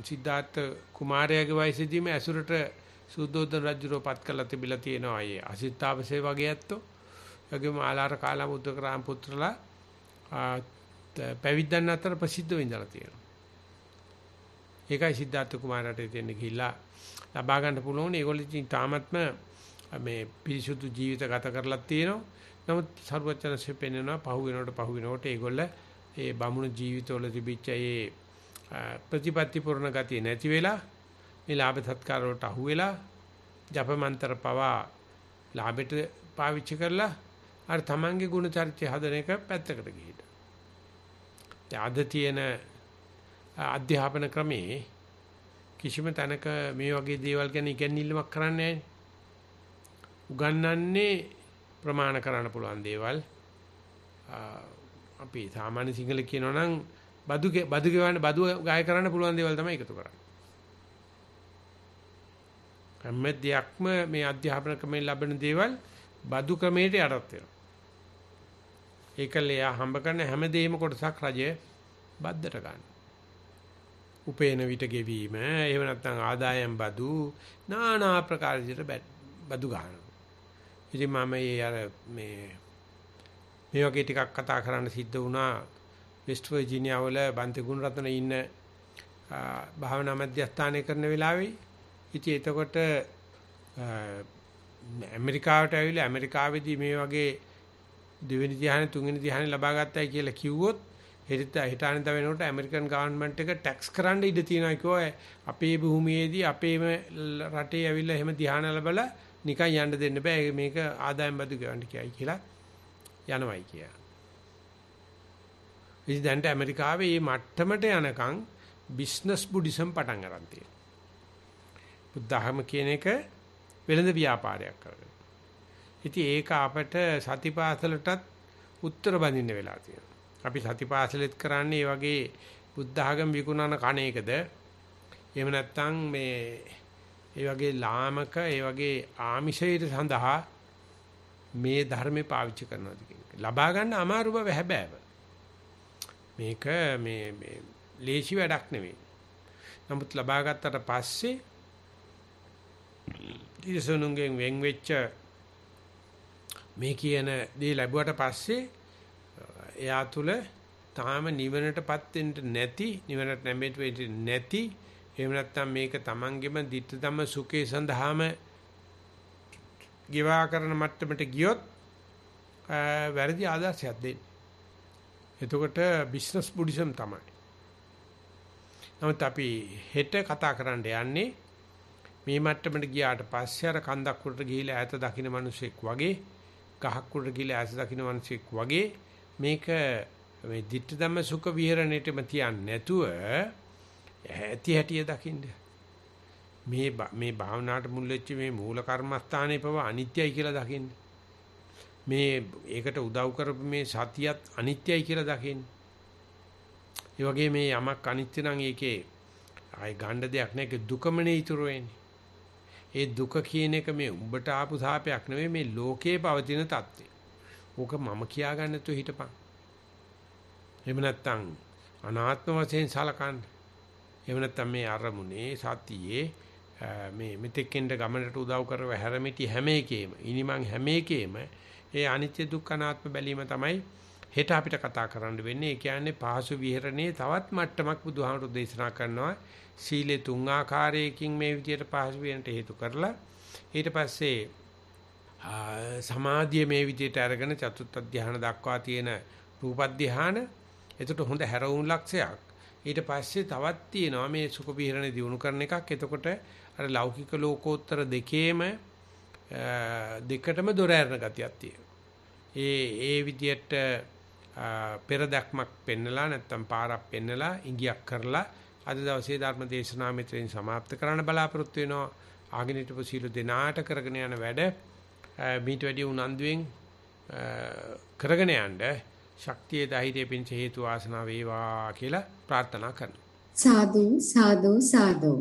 සිද්ධාර්ථ කුමාරයාගේ වයසේදීම ඇසුරට සුද්ධෝදන රජුරෝ පත් කරලා තිබිලා තියෙනවා අය. අසිතාපසේ වගේ ඇත්තෝ. ඒගොම ආලාර කාලා මුද්දකරාම් පුත්‍රලා පැවිද්දන් අතර ප්‍රසිද්ධ වෙඳලා තියෙනවා. ඒකයි සිද්ධාර්ථ කුමාරට දෙන්න ගිහිල්ලා ලබා ගන්න පුළුවන්. ඒගොල්ලෝ ඉතින් තාමත්ම මේ පිරිසුදු ජීවිත ගත කරලා තියෙනවා. නමුත් සරුවචනසේ පෙන්වනවා පහු වෙනකොට පහු වෙනකොට ඒගොල්ල ඒ බමුණු ජීවිතවල තිබිච්ච ඒ ප්‍රතිපatti පුරණ ගතිය නැති වෙලා මේ ලාභ සත්කාර වලට අහු වෙලා ජපමන්තර පවා ලාභෙට පාවිච්චි කරලා අර තමන්ගේ ගුණ චර්ිතය හදන එක පැත්තකට ගිහින්. අද තියෙන අධ්‍යාපන ක්‍රමේ කිසිම තැනක මේ වගේ දේවල් ගැන ඉගෙනීමක් කරන්නේ නැහැ. උගන්වන්නේ ප්‍රමාණ කරන්න පුළුවන් දේවල් අපි සාමාන්‍ය සිංහල කියනෝ නම් බදු බදු ගෙවන්න බදු ගාය කරන්න පුළුවන් දේවල් තමයි එකතු කරන්නේ. හැම දෙයක්ම මේ අධ්‍යාපන ක්‍රමයෙන් ලැබෙන දේවල් බදු ක්‍රමයට යටත් වෙනවා. ඒකල එයා හම්බ කරන හැම දෙයක්ම කොටසක් රජය බද්දට ගන්නවා. උපේන විට ගෙවීම එහෙම නැත්නම් ආදායම් බදු নানা ආකාර විදිහට බදු ගන්නවා. ඉතින් මම මේ අර මේ මේ වගේ ටිකක් කතා කරන්න සිද්ධ වුණා වෙස්ට් වර්ජිනියා වල බන්ති ගුණරත්න ඉන්න භාවනා මධ්‍යස්ථානය කරන වෙලාවේ ඉතින් එතකොට ඇමරිකාවට ඇවිල්ලා ඇමරිකාවේදී මේ වගේ දෙවෙනි ධ්‍යාන තුන්වෙනි ධ්‍යාන ලබා ගත්තයි කියලා කිව්වොත් හෙට හිතානද වෙනකොට ඇමරිකන් ගවර්න්මන්ට් එක ටැක්ස් කරන්න ඉඩ තියෙනවා කිව්වා අපේ භූමියේදී අපේම රටේ ඇවිල්ලා එහෙම ධ්‍යාන ලැබලා නිකන් යන්න දෙන්න බෑ මේක ආදායම් බදු ගවන්න කියයි කියලා යනවයි කියලා ඉතින් දැන් ඇමරිකාවේ මේ මට්ටමට යනකම් බිස්නස් බුද්දිසම් පටන් ගන්න තියෙනවා. බුද්ධහම කියන එක වෙළඳ ව්‍යාපාරයක් කරගෙන. ඉතින් ඒක අපට සතිපාසලටත් උත්තර බඳින්න වෙලා තියෙනවා. අපි සතිපාසලෙත් කරන්නේ මේ වගේ බුද්ධහගම් විකුණන කණේකද එහෙම නැත්නම් මේ ඒ වගේ ලාමක ඒ වගේ ආමිෂයට සඳහා මේ ධර්මේ පාවිච්චි කරනවාද කියන එක. ලබා ගන්න අමාරු බව හැබෑව. මේක මේ මේ ලේසි වැඩක් නෙවෙයි. නමුත් ලබා ගත්තට පස්සේ ඉරිසනුන්ගෙන් වෙන් වෙච්ච මේ කියන දේ ලැබුවට පස්සේ එයා තුල තාම නිවනටපත් වෙන්න නැති නිවනට නැමෙට නැති එහෙම නැත්නම් මේක තමන්ගෙම ditthතම සුඛේ සඳහාම ගිවා කරන මට්ටමට ගියොත් වැරදි ආදර්ශයක් දෙන්නේ එතකොට බිස්නස් බුද්දිසම් තමයි. නමුත් අපි හෙට කතා කරන්න යන්නේ මේ මට්ටමට ගියාට පස්සේ අර කන්දක් උඩට ගිහිලා ඈත දකින්න මිනිසෙක් වගේ ගහක් උඩට ගිහිලා ඈත දකින්න මිනිසෙක් වගේ මේක මේ ditta dhamma සුඛ විහරණයටම තියන්නේ නැතුව ඇති හැටිය දකින්න මේ මේ භාවනාවට මුල් වෙච්ච මේ මූල කර්මස්ථානේ පව අනිත්‍යයි කියලා දකින්නේ මේ ඒකට උදව් කරපු මේ සතියත් අනිත්‍යයි කියලා දකින්න. ඒ වගේ මේ යමක් අනිත්‍ය නම් ඒකේ ආයි ගන්න දෙයක් නැහැ ඒක දුකමනේ ඉතුරු වෙන්නේ. ඒ දුක කියන එක මේ උඹට ආපු සාපයක් නෙවෙයි මේ ලෝකයේ පවතින தත්ත්වය. ඕක මම කියාගන්න තු හිටපන්. එහෙම නැත්නම් අනාත්ම වශයෙන් සලකන්න. එහෙම නැත්නම් මේ අරමුණේ සතියේ මේ මෙතෙක් ගමනට උදව් කරව හැරමිටි හැම එකේම ඉනිමන් හැම එකේම ඒ අනිත්‍ය දුක්ඛ අනාත්ම බැලීම තමයි හෙට අපිට කතා කරන්න වෙන්නේ. ඒ කියන්නේ පහසු විහෙරණේ තවත් මට්ටමක් බුදුහාමුදුරු දේශනා කරනවා. සීලේ තුන් ආකාරයකින් මේ විදියට පහසු වෙනට හේතු කරලා ඊට පස්සේ සමාධිය මේ විදියට අරගෙන චතුත් අධ්‍යාන දක්වා තියෙන රූප අධ්‍යාන එතකොට හොඳ හැරවුම් ලක්ෂයක් ඊට පස්සේ තවත් තියෙනවා මේ සුඛ විහරණ දිනු කරන එකක්. එතකොට අර ලෞකික ලෝකෝත්තර දෙකේම දෙකටම දොර ඇරන ගතියක් තියෙනවා. ඒ ඒ විදියට පෙරදක්මක් පෙන්නලා නැත්තම් පාරක් පෙන්නලා ඉඟියක් කරලා අද දවසේ ධර්ම දේශනා මෙතනින් સમાપ્ત කරන්න බලාපොරොත්තු වෙනවා. ආගෙන හිටපු සීල දෙනාට කරගෙන යන වැඩ මීට වැඩි උනන්දුවෙන් කරගෙන යන්න ශක්තිය ධෛර්යය පිණිස හේතු වාසනා වේවා කියලා ප්‍රාර්ථනා කරනවා. සාදු සාදු සාදු